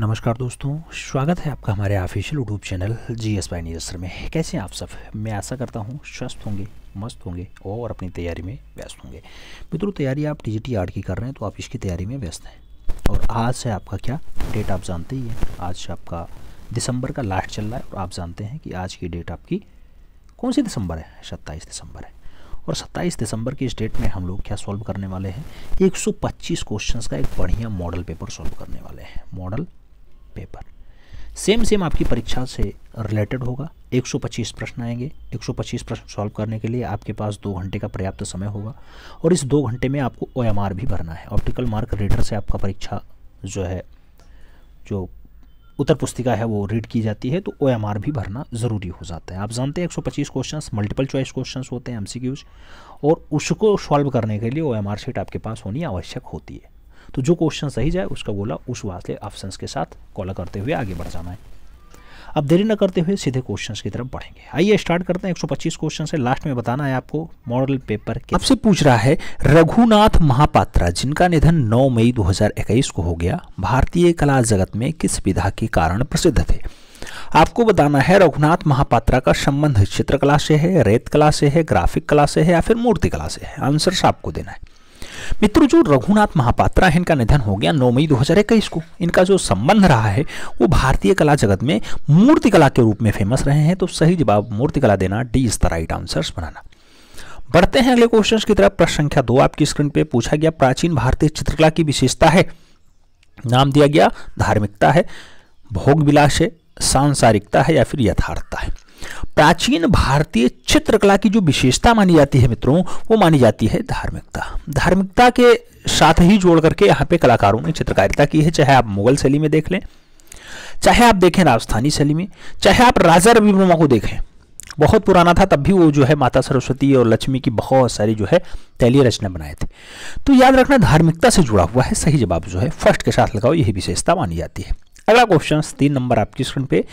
नमस्कार दोस्तों स्वागत है आपका हमारे official YouTube channel G S by निजस्तर में कैसे हैं आप सब मैं आशा करता हूँ स्वस्थ होंगे मस्त होंगे और अपनी तैयारी में व्यस्त होंगे मित्रों तैयारी आप टी आर्ट की कर रहे हैं तो आप इसकी तैयारी में व्यस्त हैं और आज से आपका क्या डेट आप जानते ही हैं आज से आपका दिसंबर का लास्ट चल रहा है और आप जानते हैं कि आज की डेट आपकी कौन सी दिसंबर है सत्ताईस दिसंबर है और 27 दिसंबर की इस डेट में हम लोग क्या सॉल्व करने वाले हैं 125 क्वेश्चंस का एक बढ़िया मॉडल पेपर सॉल्व करने वाले हैं मॉडल पेपर सेम सेम आपकी परीक्षा से रिलेटेड होगा 125 प्रश्न आएंगे 125 प्रश्न सॉल्व करने के लिए आपके पास दो घंटे का पर्याप्त समय होगा और इस दो घंटे में आपको ओ भी भरना है ऑप्टिकल मार्क रीडर से आपका परीक्षा जो है जो उत्तर पुस्तिका है वो रीड की जाती है तो ओ भी भरना ज़रूरी हो जाता है आप जानते हैं 125 क्वेश्चंस मल्टीपल चॉइस क्वेश्चंस होते हैं एमसीक्यूज और उसको सॉल्व करने के लिए ओ शीट आपके पास होनी आवश्यक होती है तो जो क्वेश्चन सही जाए उसका गोला उस वास्ते ऑप्शन के साथ कॉल करते हुए आगे बढ़ जाना है अब देरी न करते हुए सीधे क्वेश्चंस की तरफ बढ़ेंगे आइए स्टार्ट करते हैं 125 क्वेश्चन है लास्ट में बताना है आपको मॉडल पेपर आपसे पूछ रहा है रघुनाथ महापात्रा जिनका निधन 9 मई 2021 को हो गया भारतीय कला जगत में किस विधा के कारण प्रसिद्ध थे आपको बताना है रघुनाथ महापात्रा का संबंध चित्रकला से है रेत कला से है ग्राफिक कला से है या फिर मूर्ति कला से है आंसर आपको देना है मित्रों जो रघुनाथ महापात्रा है इनका निधन हो गया नौ मई 2021 को इनका जो संबंध रहा है वो भारतीय कला जगत में मूर्ति कला के रूप में फेमस रहे हैं तो सही जवाब मूर्ति कला देना D is the right answer बनाना बढ़ते हैं अगले क्वेश्चन की तरफ प्रश्न संख्या दो आपकी स्क्रीन पे पूछा गया प्राचीन भारतीय चित्रकला की विशेषता है नाम दिया गया धार्मिकता है भोग विलास है सांसारिकता है या फिर यथार्थता है प्राचीन भारतीय चित्रकला की जो विशेषता मानी जाती है मित्रों वो मानी जाती है धार्मिकता धार्मिकता के साथ ही जोड़ करके यहाँ पे कलाकारों ने चित्रकारिता की है चाहे आप मुगल शैली में देख लें चाहे आप देखें राजस्थानी शैली में चाहे आप राजा रवि वर्मा को देखें बहुत पुराना था तब भी वो जो है माता सरस्वती और लक्ष्मी की बहुत सारी जो है तैलीय रचना बनाए थे तो याद रखना धार्मिकता से जुड़ा हुआ है सही जवाब जो है फर्स्ट के साथ लगाओ यही विशेषता मानी जाती है अगला क्वेश्चन तीन नंबर आपकी स्क्रीन पे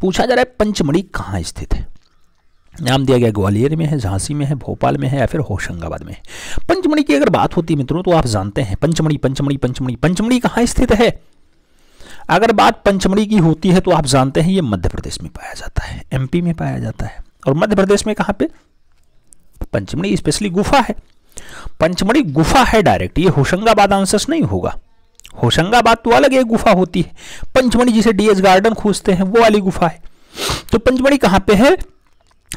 पूछा जा रहा है पंचमढ़ी कहाँ स्थित है नाम दिया गया ग्वालियर में है झांसी में है भोपाल में है या फिर होशंगाबाद में पंचमढ़ी की अगर बात होती है मित्रों तो आप जानते हैं पंचमढ़ी पंचमढ़ी पंचमढ़ी पंचमढ़ी कहाँ स्थित है अगर बात पंचमढ़ी की होती है तो आप जानते हैं ये मध्य प्रदेश में पाया जाता है एमपी में पाया जाता है और मध्य प्रदेश में कहाँ पे पंचमढ़ी स्पेशली गुफा है पंचमढ़ी गुफा है डायरेक्ट ये होशंगाबाद आंसर्स नहीं होगा होशंगाबाद तो अलग एक गुफा होती है पंचमढ़ी जिसे डीएस गार्डन खोजते हैं वो वाली गुफा है तो पंचमढ़ी कहाँ पे है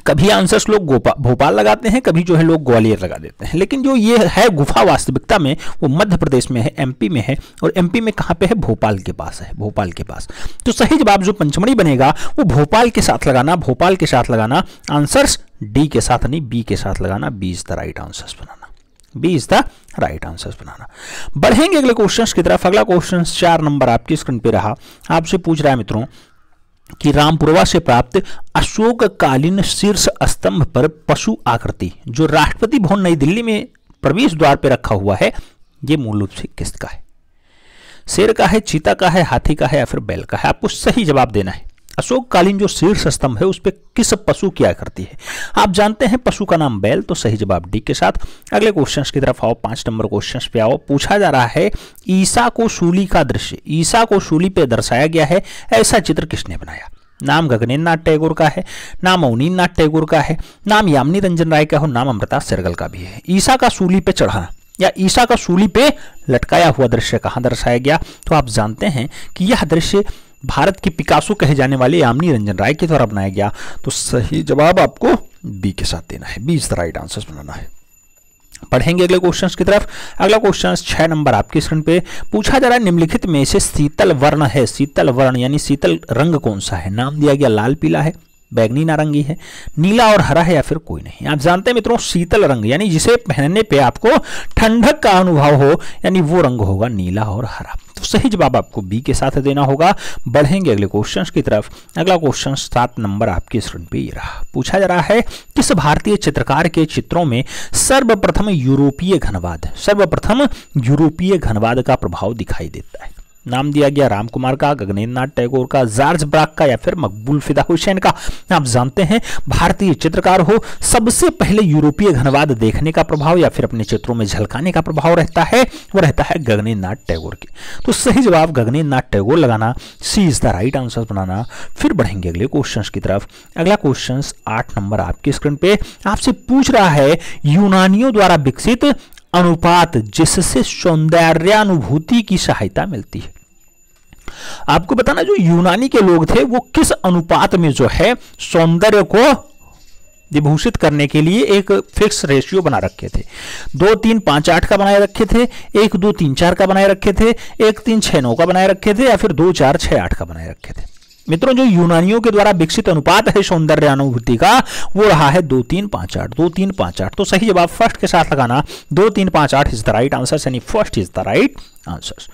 कभी आंसर्स लोग भोपाल लगाते हैं कभी जो है लोग ग्वालियर लगा देते हैं लेकिन जो ये है गुफा वास्तविकता में वो मध्य प्रदेश में है एमपी में है और एमपी में कहाँ पे है भोपाल के पास है भोपाल के पास तो सही जवाब जो पंचमढ़ी बनेगा वो भोपाल के साथ लगाना भोपाल के साथ लगाना आंसर्स डी के साथ नहीं बी के साथ लगाना B is the right answers बनाना B is the right answer बनाना बढ़ेंगे अगले क्वेश्चन की तरफ अगला क्वेश्चन चार नंबर आपकी स्क्रीन पे रहा आपसे पूछ रहा है मित्रों कि रामपुरवा से प्राप्त अशोक कालीन शीर्ष स्तंभ पर पशु आकृति जो राष्ट्रपति भवन नई दिल्ली में प्रवेश द्वार पर रखा हुआ है यह मूल रूप से किसका है शेर का है चीता का है हाथी का है या फिर बैल का है आपको सही जवाब देना है अशोककालीन जो शीर्ष स्तंभ है उस पर किस पशु क्या करती है आप जानते हैं पशु का नाम बैल तो सही जवाब डी के साथ अगले क्वेश्चन की तरफ आओ पांच नंबर क्वेश्चन पे आओ पूछा जा रहा है ईसा को शूली का दृश्य ईसा को शूली पे दर्शाया गया है ऐसा चित्र किसने बनाया नाम गगनेन्द्रनाथ टैगोर का है नाम अवनीन्द्रनाथ टैगोर का है नाम यामिनी रंजन राय का हो नाम अमृता सरगल का भी है ईसा का सूली पे चढ़ाना या ईसा का सूली पे लटकाया हुआ दृश्य कहाँ दर्शाया गया तो आप जानते हैं कि यह दृश्य भारत की पिकासो कहे जाने वाले यामिनी रंजन राय के द्वारा बनाया गया तो सही जवाब आपको बी के साथ देना है B is the right answer बनाना है पढ़ेंगे अगले क्वेश्चन की तरफ अगला क्वेश्चन छह नंबर आपकी स्क्रीन पे पूछा जा रहा है निम्नलिखित में से शीतल वर्ण है शीतल वर्ण यानी शीतल रंग कौन सा है नाम दिया गया लाल पीला है बैगनी नारंगी है नीला और हरा है या फिर कोई नहीं आप जानते हैं मित्रों शीतल रंग यानी जिसे पहनने पे आपको ठंडक का अनुभव हो यानी वो रंग होगा नीला और हरा तो सही जवाब आपको बी के साथ देना होगा बढ़ेंगे अगले क्वेश्चन की तरफ अगला क्वेश्चन सात नंबर आपके स्क्रीन पे ये रहा पूछा जा रहा है किस भारतीय चित्रकार के चित्रों में सर्वप्रथम यूरोपीय घनवाद सर्वप्रथम यूरोपीय घनवाद का प्रभाव दिखाई देता है नाम दिया गया राम कुमार का गगनेन्द्रनाथ टैगोर का जार्ज ब्राक का या फिर मकबूल फिदा हुसैन का आप जानते हैं भारतीय चित्रकार हो सबसे पहले यूरोपीय घनवाद देखने का प्रभाव या फिर अपने चित्रों में झलकाने का प्रभाव रहता है वो रहता है गगनेन्द्रनाथ टैगोर के तो सही जवाब गगनेन्द्रनाथ टैगोर लगाना C is the right answer बनाना फिर बढ़ेंगे अगले क्वेश्चन की तरफ अगला क्वेश्चन आठ नंबर आपके स्क्रीन पे आपसे पूछ रहा है यूनानियों द्वारा विकसित अनुपात जिससे सौंदर्यानुभूति की सहायता मिलती है आपको बताना जो यूनानी के लोग थे वो किस अनुपात में जो है सौंदर्य को विभूषित करने के लिए एक फिक्स रेशियो बना रखे थे दो तीन पांच आठ का बनाए रखे थे एक दो तीन चार का बनाए रखे थे एक तीन छह नौ का बनाए रखे थे या फिर दो चार छह आठ का बनाए रखे थे मित्रों जो यूनानियों के द्वारा विकसित अनुपात है सौंदर्य अनुभूति का वो रहा है दो तीन पांच आठ दो तीन पांच आठ तो सही जवाब फर्स्ट के साथ लगाना दो तीन पांच आठ इज द राइट आंसर यानी first is the right answer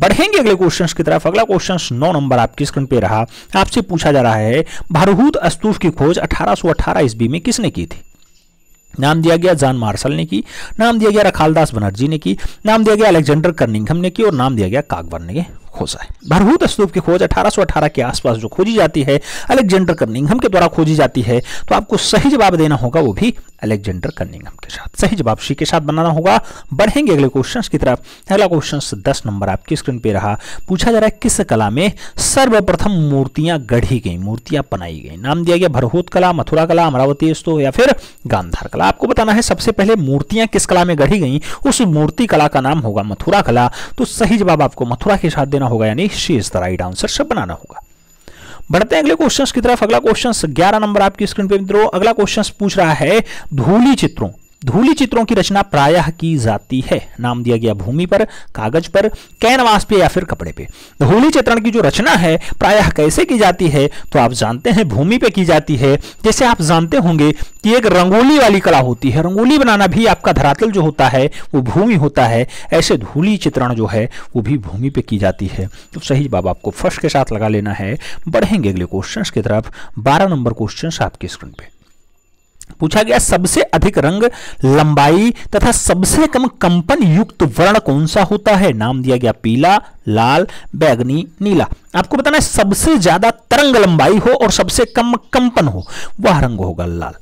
बढ़ेंगे अगले क्वेश्चंस की तरफ अगला क्वेश्चन नौ नंबर आपकी स्क्रीन पे रहा आपसे पूछा जा रहा है भारहूत अस्तूफ की खोज अठारह ईस्वी में किसने की थी नाम दिया गया जॉन मार्शल ने की नाम दिया गया रखालदास बनर्जी ने की नाम दिया गया अलेक्जेंडर कर्निंगम ने की और नाम दिया गया कागवर ने खोजा है भरभूत स्तूप की खोज 1818 के आसपास जो खोजी जाती है अलेक्जेंडर करनिंगहम के द्वारा खोजी जाती है तो आपको सही जवाब देना होगा वो भी अलेक्जेंडर कनिंगम के साथ सही जवाब सी के साथ बनाना होगा बढ़ेंगे अगले क्वेश्चन की तरफ अगला क्वेश्चन दस नंबर आपकी स्क्रीन पे रहा पूछा जा रहा है किस कला में सर्वप्रथम मूर्तियां गढ़ी गई मूर्तियां बनाई गई नाम दिया गया भरहोत कला मथुरा कला अमरावती स्तो या फिर गांधार कला आपको बताना है सबसे पहले मूर्तियां किस कला में गढ़ी गई उस मूर्ति कला का नाम होगा मथुरा कला तो सही जवाब आपको मथुरा के साथ देना होगा यानी C is the right answer सब बनाना होगा बढ़ते हैं अगले क्वेश्चन की तरफ अगला क्वेश्चन ग्यारह नंबर आपकी स्क्रीन पे मित्रों अगला क्वेश्चन पूछ रहा है धूली चित्रों धूली चित्रों की रचना प्रायः की जाती है नाम दिया गया भूमि पर कागज पर कैनवास पे या फिर कपड़े पे धूली चित्रण की जो रचना है प्रायः कैसे की जाती है तो आप जानते हैं भूमि पे की जाती है जैसे आप जानते होंगे कि एक रंगोली वाली कला होती है रंगोली बनाना भी आपका धरातल जो होता है वो भूमि होता है ऐसे धूली चित्रण जो है वो भी भूमि पे की जाती है तो सही बाबा आपको फर्श के साथ लगा लेना है बढ़ेंगे अगले क्वेश्चन की तरफ बारह नंबर क्वेश्चन आपकी स्क्रीन पर पूछा गया सबसे अधिक रंग लंबाई तथा सबसे कम कंपन युक्त वर्ण कौन सा होता है नाम दिया गया पीला लाल बैगनी नीला आपको बताना है सबसे ज्यादा तरंग लंबाई हो और सबसे कम कंपन हो वह रंग होगा लाल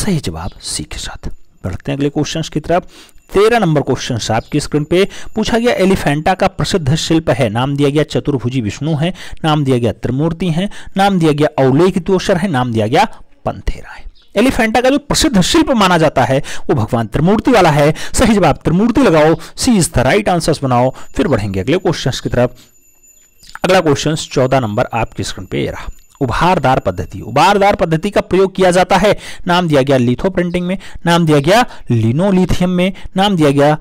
सही जवाब सी के साथ बढ़ते हैं अगले क्वेश्चन की तरफ तेरह नंबर क्वेश्चन आपकी स्क्रीन पे पूछा गया एलिफेंटा का प्रसिद्ध शिल्प है नाम दिया गया चतुर्भुजी विष्णु है नाम दिया गया त्रिमूर्ति है नाम दिया गया औलेख तोषर है नाम दिया गया पंथेरा है एलिफेंटा का जो प्रसिद्ध शिल्प माना जाता है वो भगवान त्रिमूर्ति वाला है सही जवाब त्रिमूर्ति लगाओ C is the right answer बनाओ फिर बढ़ेंगे अगले क्वेश्चन की तरफ अगला क्वेश्चन चौदह नंबर आपकी स्क्रीन पे रहा उभारदार पद्धति उभारदार पद्धति का प्रयोग किया जाता है नाम दिया गया लिथो प्रिंटिंग में नाम दिया गया लिनोलिथियम में नाम दिया गया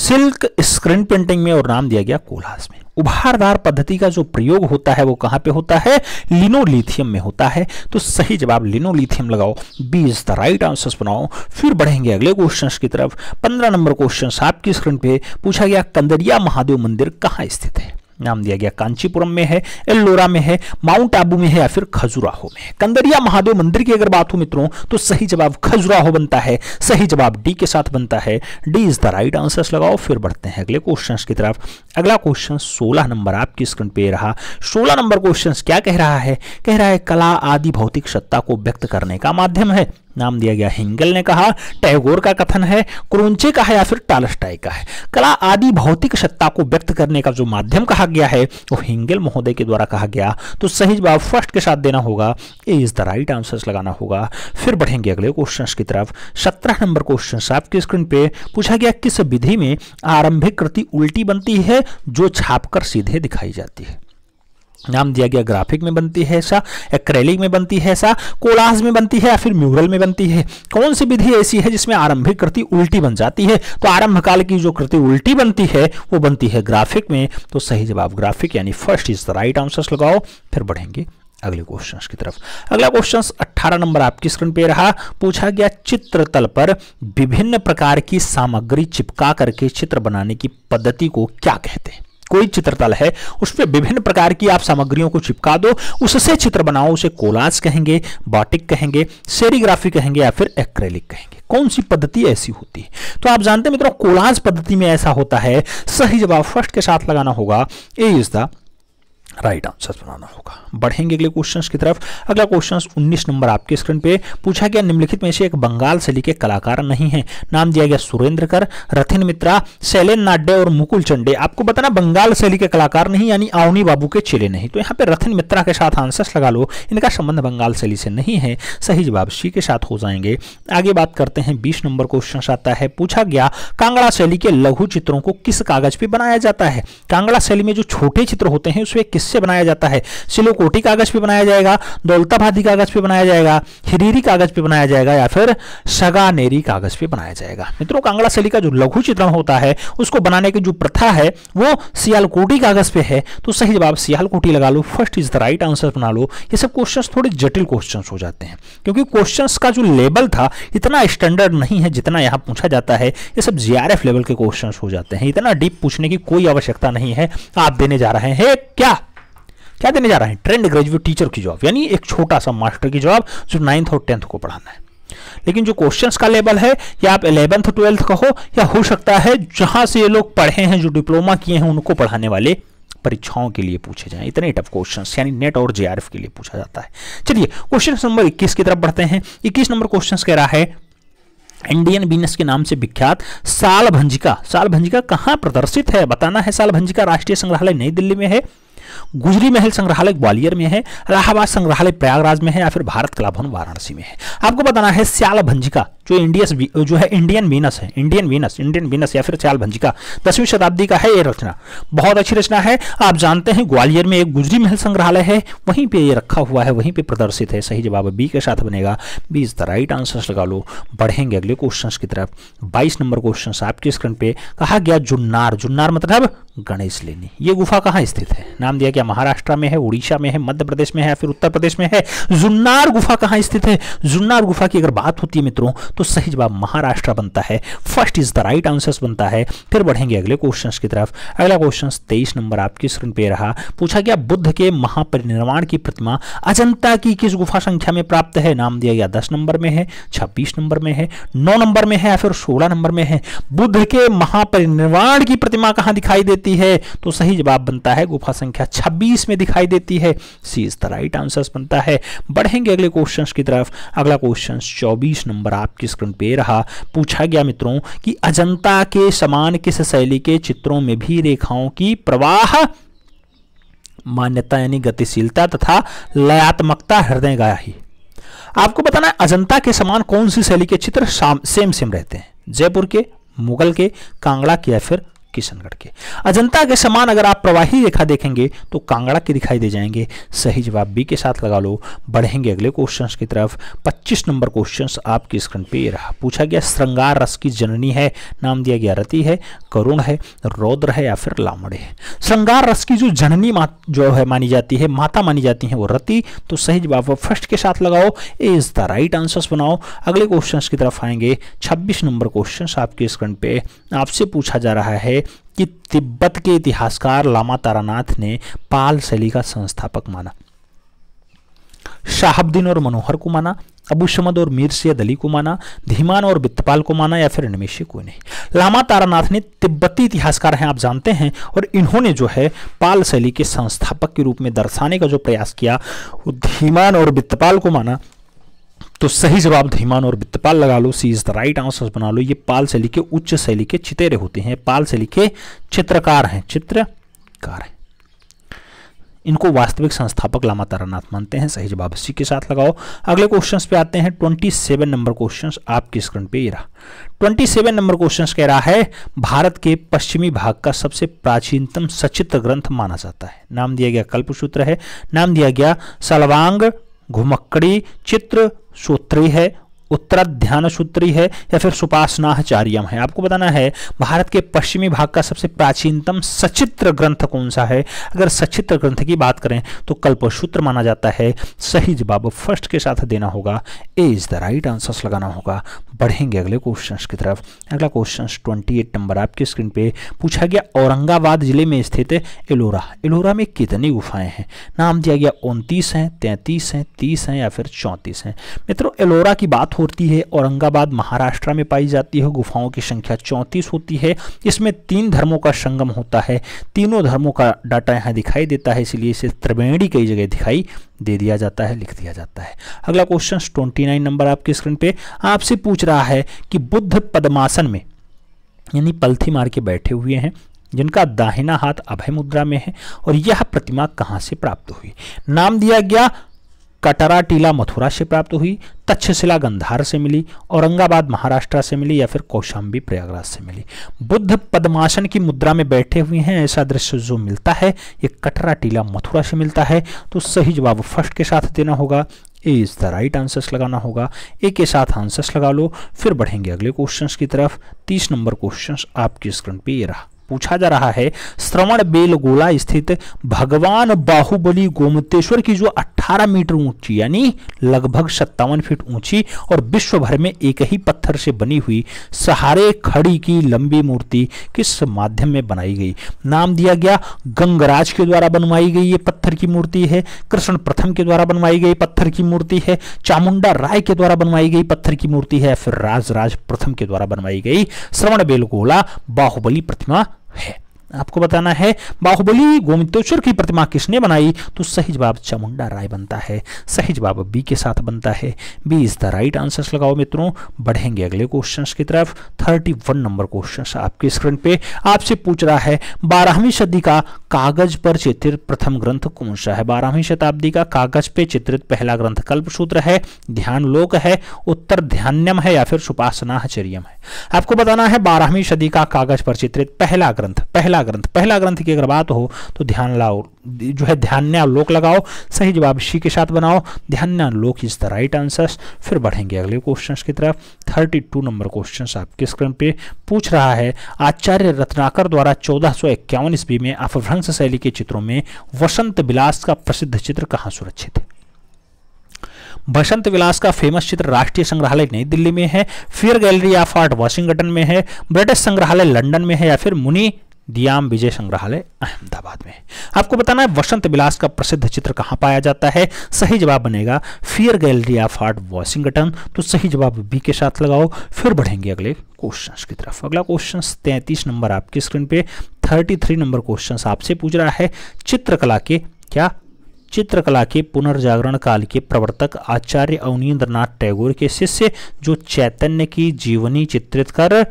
सिल्क स्क्रीन प्रिंटिंग में और नाम दिया गया कोलास में उभारदार पद्धति का जो प्रयोग होता है वो कहां पे होता है लिनोलिथियम में होता है तो सही जवाब लिनोलिथियम लगाओ B is the right answer बनाओ फिर बढ़ेंगे अगले क्वेश्चन की तरफ पंद्रह नंबर क्वेश्चन आपकी स्क्रीन पे पूछा गया कंदरिया महादेव मंदिर कहां स्थित है नाम दिया गया कांचीपुरम में है एल्लोरा में है माउंट आबू में है या फिर खजुराहो में है कंदरिया महादेव मंदिर की अगर बात हो मित्रों तो सही जवाब खजुराहो बनता है सही जवाब डी के साथ बनता है D is the right answer लगाओ फिर बढ़ते हैं अगले क्वेश्चन की तरफ अगला क्वेश्चन सोलह नंबर आपकी स्क्रीन पे रहा सोलह नंबर क्वेश्चन क्या कह रहा है कह रहा है कला आदि भौतिक सत्ता को व्यक्त करने का माध्यम है नाम दिया गया हिंगल ने कहा टैगोर का कथन है क्रोंचे का है या फिर टालस्टाई का है कला आदि भौतिक सत्ता को व्यक्त करने का जो माध्यम कहा गया है वो हिंगल महोदय के द्वारा कहा गया तो सही जवाब फर्स्ट के साथ देना होगा A is the right answer लगाना होगा फिर बढ़ेंगे अगले क्वेश्चन की तरफ सत्रह नंबर क्वेश्चन आपकी स्क्रीन पे पूछा गया किस विधि में आरंभिक कृति उल्टी बनती है जो छापकर सीधे दिखाई जाती है नाम दिया गया ग्राफिक में बनती है ऐसा एक्रेलिक में बनती है ऐसा कोलाज में बनती है या फिर म्यूरल में बनती है कौन सी विधि ऐसी है जिसमें आरंभिक कृति उल्टी बन जाती है तो आरंभ काल की जो कृति उल्टी बनती है वो बनती है ग्राफिक में तो सही जवाब ग्राफिक यानी first is the right answers लगाओ फिर बढ़ेंगे अगले क्वेश्चन की तरफ अगला क्वेश्चन अट्ठारह नंबर आपकी स्क्रीन पे रहा पूछा गया चित्रतल पर विभिन्न प्रकार की सामग्री चिपका करके चित्र बनाने की पद्धति को क्या कहते हैं कोई चित्रतल है उसमें विभिन्न प्रकार की आप सामग्रियों को चिपका दो उससे चित्र बनाओ उसे कोलाज कहेंगे बाटिक कहेंगे सेरीग्राफी कहेंगे या फिर एक्रेलिक कहेंगे कौन सी पद्धति ऐसी होती है तो आप जानते हैं मित्रों कोलाज पद्धति में ऐसा होता है सही जवाब फर्स्ट के साथ लगाना होगा A is the right answer बनाना होगा बढ़ेंगे अगले क्वेश्चंस की तरफ अगला क्वेश्चन 19 नंबर आपके स्क्रीन पे पूछा गया निम्नलिखित में से एक बंगाल शैली के कलाकार नहीं है नाम दिया गया सुरेंद्र कर रथिन मित्रा शैलेन नाड्डे और मुकुल चंडे आपको बताना बंगाल शैली के कलाकार नहीं यानी आउनी बाबू के चेले नहीं तो यहाँ पे रथिन मित्रा के साथ आंसर लगा लो इनका संबंध बंगाल शैली से नहीं है सही जवाब सी के साथ हो जाएंगे आगे बात करते हैं बीस नंबर क्वेश्चन आता है पूछा गया कांगड़ा शैली के लघु चित्रों को किस कागज पे बनाया जाता है कांगड़ा शैली में जो छोटे चित्र होते हैं उसमें किस किससे बनाया जाता है सिलोकोटी कागज पे बनाया जाएगा दौलताबादी कागज पे बनाया जाएगा हिरीरी कागज पे बनाया जाएगा या फिर सगानेरी कागज पे बनाया जाएगा मित्रों कांगड़ा शैली का जो लघु चित्रण होता है उसको बनाने की जो प्रथा है वो सियालकोटी कागज पे है तो सही जवाब सियालकोटी लगा लो first is the right answer बना लो ये सब क्वेश्चन थोड़े जटिल क्वेश्चन हो जाते हैं क्योंकि क्वेश्चन का जो लेवल था इतना स्टैंडर्ड नहीं है जितना यहाँ पूछा जाता है ये सब जी लेवल के क्वेश्चन हो जाते हैं इतना डीप पूछने की कोई आवश्यकता नहीं है आप देने जा रहे हैं क्या क्या देने जा रहा है ट्रेंड ग्रेजुएट टीचर की जॉब यानी एक छोटा सा मास्टर की जॉब जो नाइन्थ और टेंथ को पढ़ाना है लेकिन जो क्वेश्चंस का लेवल है या आप इलेवेंथ ट्वेल्थ का हो या हो सकता है जहां से ये लोग पढ़े हैं जो डिप्लोमा किए हैं उनको पढ़ाने वाले परीक्षाओं के लिए पूछे जाएं इतने टफ क्वेश्चंस यानी नेट और जेआरएफ के लिए पूछा जाता है चलिए क्वेश्चन नंबर 21 की तरफ बढ़ते हैं 21 नंबर क्वेश्चन कह रहा है इंडियन बीनस के नाम से विख्यात साल भंजिका साल भंजिका कहाँ प्रदर्शित है बताना है साल भंजिका राष्ट्रीय संग्रहालय नई दिल्ली में है गुजरी महल संग्रहालय ग्वालियर में है इलाहाबाद संग्रहालय प्रयागराज में है या फिर भारत कला भवन वाराणसी में है आपको बताना है श्याल भंजिका जो इंडियस जो है इंडियन वीनस है इंडियन वीनस इंडियन वीनस या फिर चाल भंजिका दसवीं शताब्दी का है ये रचना बहुत अच्छी रचना है आप जानते हैं ग्वालियर में एक गुजरी महल संग्रहालय है वहीं पे ये रखा हुआ है वहीं पे प्रदर्शित है सही जवाब बी के साथ बनेगा B is the right answer लगा लो बढ़ेंगे अगले क्वेश्चन की तरफ बाईस नंबर क्वेश्चन आपकी स्क्रीन पे कहा गया जुन्नार जुन्नार मतलब गणेश लेनी ये गुफा कहाँ स्थित है नाम दिया गया महाराष्ट्र में है उड़ीसा में है मध्य प्रदेश में है फिर उत्तर प्रदेश में है जुन्नार गुफा कहाँ स्थित है जुन्नार गुफा की अगर बात होती है मित्रों तो सही जवाब महाराष्ट्र बनता है first is the right answer बनता है फिर बढ़ेंगे अगले क्वेश्चन की तरफ अगला क्वेश्चन तेईस नंबर आपकी स्क्रीन पे रहा पूछा गया बुद्ध के महापरिनिर्वाण की प्रतिमा अजंता की किस गुफा संख्या में प्राप्त है नाम दिया गया दस नंबर में है छब्बीस नंबर में है नौ नंबर में है या फिर सोलह नंबर में है बुद्ध के महापरिनिर्वाण की प्रतिमा कहाँ दिखाई देती है तो सही जवाब बनता है गुफा संख्या छब्बीस में दिखाई देती है C is the right answer बनता है बढ़ेंगे अगले क्वेश्चन की तरफ अगला क्वेश्चन चौबीस नंबर आपके आपकी स्क्रीन पे रहा पूछा गया मित्रों कि अजंता के समान किस शैली के चित्रों में भी रेखाओं की प्रवाह मान्यता यानी गतिशीलता तथा लयात्मकता हृदय ही आपको बताना है अजंता के समान कौन सी शैली के चित्र सेम सेम रहते हैं जयपुर के मुगल के कांगड़ा के या फिर किशनगढ़ के अजंता के समान अगर आप प्रवाही रेखा देखेंगे तो कांगड़ा के दिखाई दे जाएंगे सही जवाब बी के साथ लगा लो बढ़ेंगे अगले क्वेश्चन की तरफ 25 नंबर क्वेश्चन आपके स्क्रीन पे रहा पूछा गया श्रृंगार रस की जननी है नाम दिया गया रति है करुण है रौद्र है या फिर लामड़े है श्रृंगार रस की जो जननी जो है मानी जाती है माता मानी जाती है वो रति तो सही जवाब फर्स्ट के साथ लगाओ A is the right answer बनाओ अगले क्वेश्चन की तरफ आएंगे छब्बीस नंबर क्वेश्चन आपके स्क्रीन पे आपसे पूछा जा रहा है कि तिब्बत के इतिहासकार लामा तारानाथ ने पाल शैली का संस्थापक माना शाहबद्दीन और मनोहर को माना अबू शमद और मीर सैद अली को माना धीमान और बित्तपाल को माना या फिर निमेशी को नहीं लामा तारानाथ ने तिब्बती इतिहासकार हैं आप जानते हैं और इन्होंने जो है पाल शैली के संस्थापक के रूप में दर्शाने का जो प्रयास किया वो धीमान और बित्तपाल को माना तो सही जवाब धीमान और वित्तपाल लगा लो C is the right answer बना लो ये पाल शैली के उच्च शैली के चितेरे होते हैं पाल शैली के चित्रकार हैं चित्रकार हैं इनको वास्तविक संस्थापक लामा तारानाथ मानते हैं सही जवाब इसी के साथ लगाओ अगले क्वेश्चंस पे आते हैं 27 नंबर क्वेश्चंस आपके स्क्रीन पे ये रहा 27 नंबर क्वेश्चंस कह रहा है भारत के पश्चिमी भाग का सबसे प्राचीनतम सचित्र ग्रंथ माना जाता है नाम दिया गया कल्पसूत्र है नाम दिया गया सलवांग घुमक्कड़ी चित्र सूत्री है उत्तराध्यान सूत्री है या फिर सुपासनाचार्यम है आपको बताना है भारत के पश्चिमी भाग का सबसे प्राचीनतम सचित्र ग्रंथ कौन सा है अगर सचित्र ग्रंथ की बात करें तो कल्पसूत्र माना जाता है सही जवाब फर्स्ट के साथ देना होगा A is the right answers लगाना होगा बढ़ेंगे अगले क्वेश्चन की तरफ अगला क्वेश्चन ट्वेंटी नंबर आपकी स्क्रीन पे पूछा गया औरंगाबाद जिले में स्थित एलोरा एलोरा में कितनी गुफाएं हैं नाम दिया गया उनतीस हैं तैंतीस हैं तीस हैं या फिर चौंतीस हैं मित्रों एलोरा की बात होती है औरंगाबाद महाराष्ट्र में पाई जाती है गुफाओं की संख्या चौंतीस होती है इसमें तीन धर्मों का संगम होता है तीनों धर्मों का डाटा यहाँ दिखाई देता है इसलिए इसे त्रिवेणी कई जगह दिखाई दे दिया जाता है लिख दिया जाता है अगला क्वेश्चन ट्वेंटी नाइन नंबर आपकी स्क्रीन पे आपसे पूछ रहा है कि बुद्ध पदमासन में यानी पलथी मार के बैठे हुए हैं जिनका दाहिना हाथ अभय मुद्रा में है और यह प्रतिमा कहाँ से प्राप्त हुई नाम दिया गया कटरा टीला मथुरा से प्राप्त हुई तक्षशिला गंधार से मिली औरंगाबाद महाराष्ट्र से मिली या फिर कौशाम्बी प्रयागराज से मिली बुद्ध पद्मासन की मुद्रा में बैठे हुए हैं ऐसा दृश्य जो मिलता है ये कटरा टीला मथुरा से मिलता है तो सही जवाब फर्स्ट के साथ देना होगा A is the right answers लगाना होगा ए के साथ आंसर्स लगा लो फिर बढ़ेंगे अगले क्वेश्चन की तरफ तीस नंबर क्वेश्चन आपकी स्क्रीन पे ये रहा पूछा जा रहा है श्रवण बेलगोला स्थित भगवान बाहुबली गोमतेश्वर की जो 18 मीटर ऊंची यानी लगभग सत्तावन फीट ऊंची और विश्व भर में एक ही पत्थर से बनी हुई सहारे खड़ी की लंबी मूर्ति किस माध्यम में बनाई गई नाम दिया गया गंगराज के द्वारा बनवाई गई ये पत्थर की मूर्ति है कृष्ण प्रथम के द्वारा बनवाई गई पत्थर की मूर्ति है चामुंडा राय के द्वारा बनवाई गई पत्थर की मूर्ति है फिर राजराज प्रथम के द्वारा बनवाई गई श्रवण बेलगोला बाहुबली प्रतिमा है आपको बताना है बाहुबली गोमितेश्वर की प्रतिमा किसने बनाई तो सही जवाब चामुंडा राय बनता है सही जवाब बी के साथ बनता है B is the right answers लगाओ मित्रों बढ़ेंगे अगले क्वेश्चंस की तरफ थर्टी वन नंबर क्वेश्चंस आपके स्क्रीन पे आपसे पूछ रहा है बारहवीं सदी का कागज पर चित्रित प्रथम ग्रंथ कौन सा है बारहवीं शताब्दी का कागज पे चित्रित पहला ग्रंथ कल्प सूत्र है ध्यान लोक है उत्तर ध्यानम है या फिर सुपासनाचर्यम है आपको बताना है बारहवीं सदी का कागज पर चित्रित पहला ग्रंथ पहला पहला ग्रंथ पहला ग्रंथ की अगर बात हो तो ध्यान लाओ जो है ध्यान्यालोक लगाओ सही जवाब शी के साथ बनाओ ध्यान्यालोक इज द राइट आंसर फिर बढ़ेंगे अगले क्वेश्चन की तरफ थर्टी टू नंबर क्वेश्चन आपके स्क्रीन पे पूछ रहा है आचार्य रत्नाकर द्वारा चौदह सौ इक्यावन ईस्वी में अपभ्रंश शैली के चित्रों में वसंत बिलास का प्रसिद्ध चित्र कहाँ सुरक्षित है बसंत विलास का फेमस चित्र राष्ट्रीय संग्रहालय नई दिल्ली में है Freer gallery of art Washington में है ब्रिटिश संग्रहालय लंदन में है या फिर मुनि दियाम विजय संग्रहालय अहमदाबाद में आपको बताना है वसंत विलास का प्रसिद्ध चित्र कहाँ पाया जाता है सही जवाब बनेगा Freer gallery of art Washington तो सही जवाब बी के साथ लगाओ फिर बढ़ेंगे अगले क्वेश्चंस की तरफ अगला क्वेश्चन तैंतीस नंबर आपकी स्क्रीन पे थर्टी थ्री नंबर क्वेश्चन आपसे पूछ रहा है चित्रकला के क्या चित्रकला के पुनर्जागरण काल के प्रवर्तक आचार्य अवनीन्द्र नाथ टैगोर के शिष्य जो चैतन्य की जीवनी चित्रित कर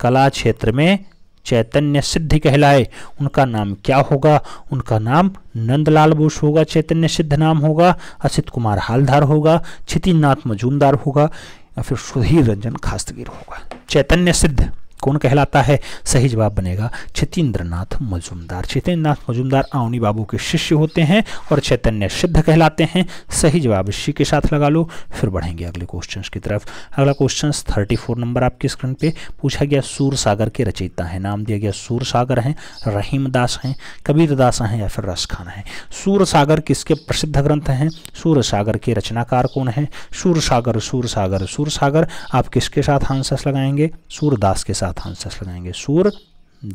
कला क्षेत्र में चैतन्य सिद्ध कहलाए उनका नाम क्या होगा उनका नाम नंदलाल बोस होगा चैतन्य सिद्ध नाम होगा असित कुमार हालधार होगा क्षितिनाथ मजूमदार होगा या फिर सुधीर रंजन खास्तगीर होगा चैतन्य सिद्ध कौन कहलाता है सही जवाब बनेगा छितेंद्रनाथ मजुमदार छितेंद्रनाथ मजुमदार आउनी बाबू के शिष्य होते हैं और चैतन्य सिद्ध कहलाते हैं सही जवाब इसी के साथ लगा लो फिर बढ़ेंगे अगले क्वेश्चन की तरफ अगला क्वेश्चन थर्टी फोर नंबर आपके स्क्रीन पर पूछा गया सूर सागर के रचयिता है नाम दिया गया सूर सागर हैं रहीम दास हैं कबीर दास हैं या फिर रस खान हैं सूर सागर किसके प्रसिद्ध ग्रंथ हैं सूर सागर के रचनाकार कौन है सूर सागर सूर सागर सूर सागर आप किसके साथ आंसर लगाएंगे सूरदास के साथ साथ आंसर्स लगाएंगे सूर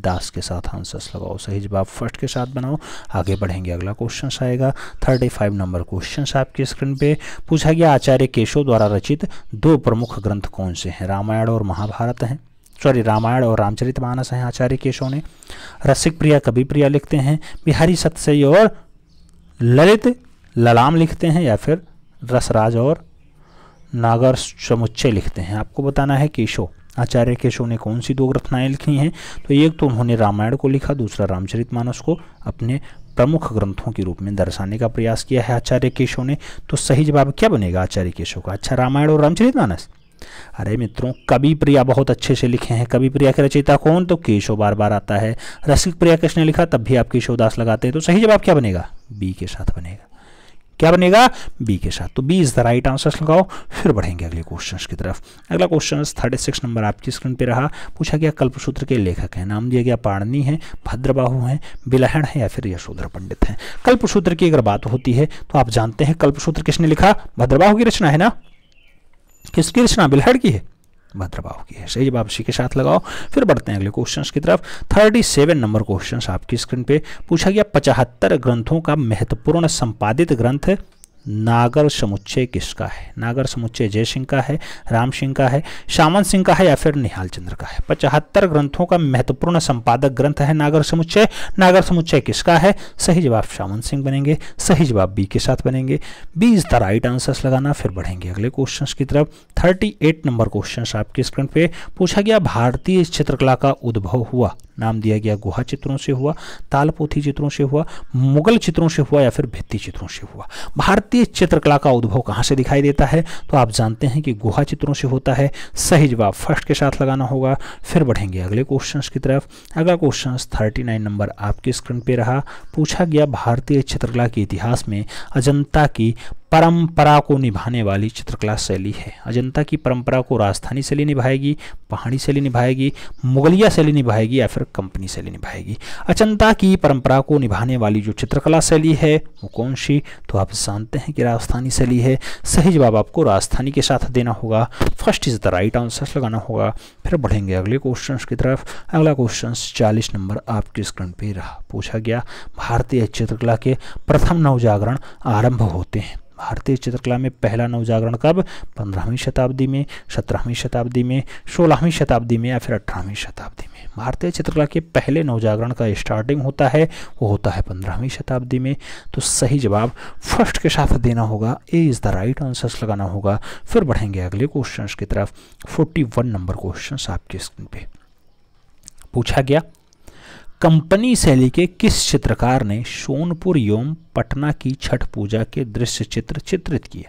दास के साथ आंसर्स लगाओ सही जवाब फर्स्ट के साथ बनाओ आगे बढ़ेंगे अगला क्वेश्चन आएगा थर्टी फाइव नंबर क्वेश्चन आपकी स्क्रीन पे पूछा गया आचार्य केशव द्वारा रचित दो प्रमुख ग्रंथ कौन से हैं रामायण और महाभारत हैं सॉरी रामायण और रामचरित मानस हैं आचार्य केशव ने रसिक प्रिया कवि प्रिया लिखते हैं बिहारी सतसई और ललित ललाम लिखते हैं या फिर रसराज और नागर समुच्चय लिखते हैं आपको बताना है केशव आचार्य केशव ने कौन सी दो ग्रंथनाएँ लिखी हैं तो एक तो उन्होंने रामायण को लिखा दूसरा रामचरित मानस को अपने प्रमुख ग्रंथों के रूप में दर्शाने का प्रयास किया है आचार्य केशव ने तो सही जवाब क्या बनेगा आचार्य केशव का अच्छा रामायण और रामचरित मानस अरे मित्रों कवि प्रिया बहुत अच्छे से लिखे हैं कवि प्रिया के रचयिता कौन तो केशव बार बार आता है रसिक प्रिया कृष्ण ने लिखा तब भी आप केशवदास लगाते हैं तो सही जवाब क्या बनेगा बी के साथ बनेगा क्या बनेगा बी के साथ तो B is the right answer लगाओ फिर बढ़ेंगे अगले क्वेश्चन की तरफ अगला क्वेश्चन थर्टी सिक्स नंबर आपकी स्क्रीन पे रहा पूछा गया कल्पसूत्र के लेखक हैं नाम दिया गया पाणनी है भद्रबाहू हैं बिलहण है या फिर यशोधर पंडित हैं कल्पसूत्र की अगर बात होती है तो आप जानते हैं कल्पसूत्र किसने लिखा भद्रबाहू की रचना है ना किसकी रचना बिलहड़ की है भद्रभाव की है सही जवाब इसी के साथ लगाओ फिर बढ़ते हैं अगले क्वेश्चन की तरफ थर्टी सेवन नंबर क्वेश्चन आपकी स्क्रीन पे पूछा गया पचहत्तर ग्रंथों का महत्वपूर्ण संपादित ग्रंथ नागर समुच्चय किसका है नागर समुच्चय जय सिंह का है राम सिंह का है श्यामन सिंह का है या फिर निहाल चंद्र का है पचहत्तर ग्रंथों का महत्वपूर्ण संपादक ग्रंथ है नागर समुच्चय नागर समुच्चय किसका है सही जवाब श्यामन सिंह बनेंगे सही जवाब बी के साथ बनेंगे B is the right answers लगाना फिर बढ़ेंगे अगले क्वेश्चन की तरफ थर्टी नंबर क्वेश्चन आपके स्क्रीन पे पूछा गया भारतीय चित्रकला का उद्भव हुआ नाम दिया गया गुहा चित्रों से हुआ तालपोथी चित्रों से हुआ मुगल चित्रों से हुआ या फिर भित्ति चित्रों से हुआ भारतीय चित्रकला का उद्भव कहाँ से दिखाई देता है तो आप जानते हैं कि गुहा चित्रों से होता है सही जवाब फर्स्ट के साथ लगाना होगा फिर बढ़ेंगे अगले क्वेश्चन की तरफ अगला क्वेश्चन थर्टी नंबर आपके स्क्रीन पर रहा पूछा गया भारतीय चित्रकला के इतिहास में अजंता की परंपरा को निभाने वाली चित्रकला शैली है अजंता की परंपरा को राजस्थानी शैली निभाएगी पहाड़ी शैली निभाएगी मुगलिया शैली निभाएगी या फिर कंपनी शैली निभाएगी अजंता की परंपरा को निभाने वाली जो चित्रकला शैली है वो कौन सी तो आप जानते हैं कि राजस्थानी शैली है सही जवाब आपको राजस्थानी के साथ देना होगा first is the right answer लगाना होगा फिर बढ़ेंगे अगले क्वेश्चन की तरफ अगला क्वेश्चन चालीस नंबर आपके स्क्रीन पर रहा पूछा गया भारतीय चित्रकला के प्रथम नवजागरण आरंभ होते हैं भारतीय चित्रकला में पहला नवजागरण कब पंद्रहवीं शताब्दी में सत्रहवीं शताब्दी में सोलहवीं शताब्दी में या फिर अठारहवीं शताब्दी में भारतीय चित्रकला के पहले नवजागरण का स्टार्टिंग होता है वो होता है पंद्रहवीं शताब्दी में तो सही जवाब फर्स्ट के साथ देना होगा A is the right answers लगाना होगा फिर बढ़ेंगे अगले क्वेश्चन की तरफ फोर्टी वन नंबर क्वेश्चन आपके स्क्रीन पर पूछा गया कंपनी शैली के किस चित्रकार ने सोनपुर एवं पटना की छठ पूजा के दृश्य चित्र चित्रित किए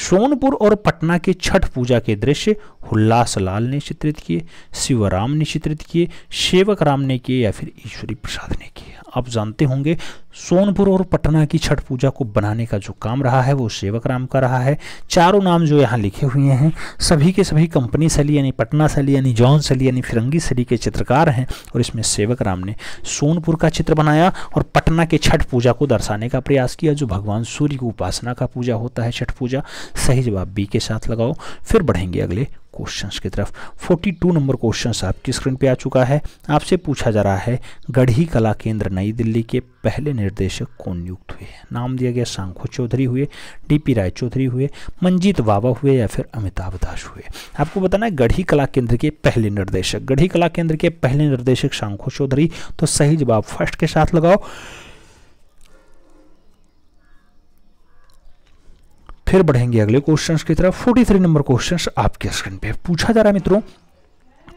सोनपुर और पटना के छठ पूजा के दृश्य हुल्लास लाल ने चित्रित किए शिवराम ने चित्रित किए सेवक राम ने किए या फिर ईश्वरी प्रसाद ने किए आप जानते होंगे सोनपुर और पटना की छठ पूजा को बनाने का जो काम रहा है वो सेवक राम का रहा है चारों नाम जो यहाँ लिखे हुए हैं सभी के सभी कंपनी सली यानी पटना सली यानी जॉन सली यानी फिरंगी सली के चित्रकार हैं और इसमें सेवक राम ने सोनपुर का चित्र बनाया और पटना के छठ पूजा को दर्शाने का प्रयास किया जो भगवान सूर्य की उपासना का पूजा होता है छठ पूजा सही जवाब बी के साथ लगाओ फिर बढ़ेंगे अगले क्वेश्चंस की तरफ 42 नंबर क्वेश्चंस आपकी स्क्रीन पे आ चुका है आपसे पूछा जा रहा है गढ़ी कला केंद्र नई दिल्ली के पहले निर्देशक कौन नियुक्त हुए नाम दिया गया शांखो चौधरी हुए डीपी राय चौधरी हुए मंजीत बाबा हुए या फिर अमिताभ दास हुए आपको बताना है गढ़ी कला केंद्र के पहले निर्देशक गढ़ी कला केंद्र के पहले निर्देशक शांखो चौधरी तो सही जवाब फर्स्ट के साथ लगाओ फिर बढ़ेंगे अगले क्वेश्चंस की तरफ 43 नंबर क्वेश्चंस आपके स्क्रीन पे पूछा जा रहा है मित्रों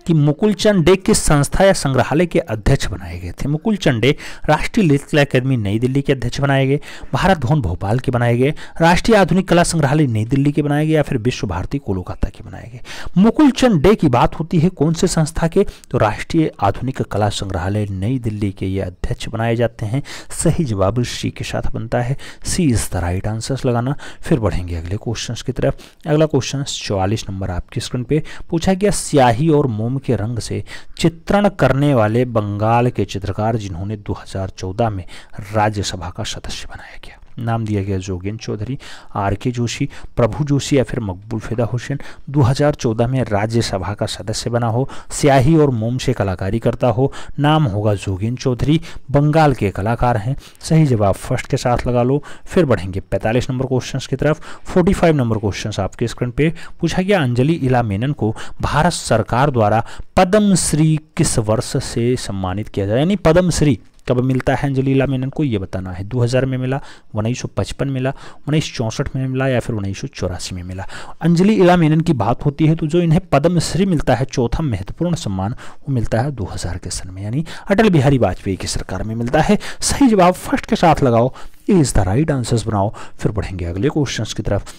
कि मुकुल चंडे किस संस्था या संग्रहालय के अध्यक्ष बनाए गए थे मुकुल चंडे राष्ट्रीय कला अकादमी नई दिल्ली के अध्यक्ष बनाए गए भारत भवन भोपाल के बनाए गए राष्ट्रीय आधुनिक कला संग्रहालय नई दिल्ली के बनाए गए या फिर विश्व भारती कोलकाता के बनाए गए मुकुल चंडे की बात होती है कौन से संस्था के तो राष्ट्रीय आधुनिक कला संग्रहालय नई दिल्ली के ये अध्यक्ष बनाए जाते हैं सही जवाब सी के साथ बनता है C is the right answers लगाना फिर बढ़ेंगे अगले क्वेश्चन की तरफ अगला क्वेश्चन चौवालीस नंबर आपकी स्क्रीन पे पूछा गया स्याही और मोम मोम के रंग से चित्रण करने वाले बंगाल के चित्रकार जिन्होंने 2014 में राज्यसभा का सदस्य बनाया गया नाम दिया गया जोगेन चौधरी आर के जोशी प्रभु जोशी या फिर मकबूल फिदा हुसैन 2014 में राज्यसभा का सदस्य बना हो स्याही और मोम से कलाकारी करता हो नाम होगा जोगेन चौधरी बंगाल के कलाकार हैं सही जवाब फर्स्ट के साथ लगा लो फिर बढ़ेंगे पैंतालीस नंबर क्वेश्चन की तरफ फाइव नंबर क्वेश्चन आपके स्क्रीन पे पूछा गया अंजलि इला मेनन को भारत सरकार द्वारा पद्मश्री किस वर्ष से सम्मानित किया जाए यानी पद्मश्री कब मिलता है अंजलीला मेनन को ये बताना है 2000 में मिला उन्नीस मिला उन्नीस में मिला या फिर उन्नीस में मिला अंजलि इला मेनन की बात होती है तो जो इन्हें पद्मश्री मिलता है चौथा महत्वपूर्ण सम्मान वो मिलता है 2000 के सन में यानी अटल बिहारी वाजपेयी की सरकार में मिलता है सही जवाब फर्स्ट के साथ लगाओ इज द राइट आंसर्स बनाओ फिर बढ़ेंगे अगले क्वेश्चन की तरफ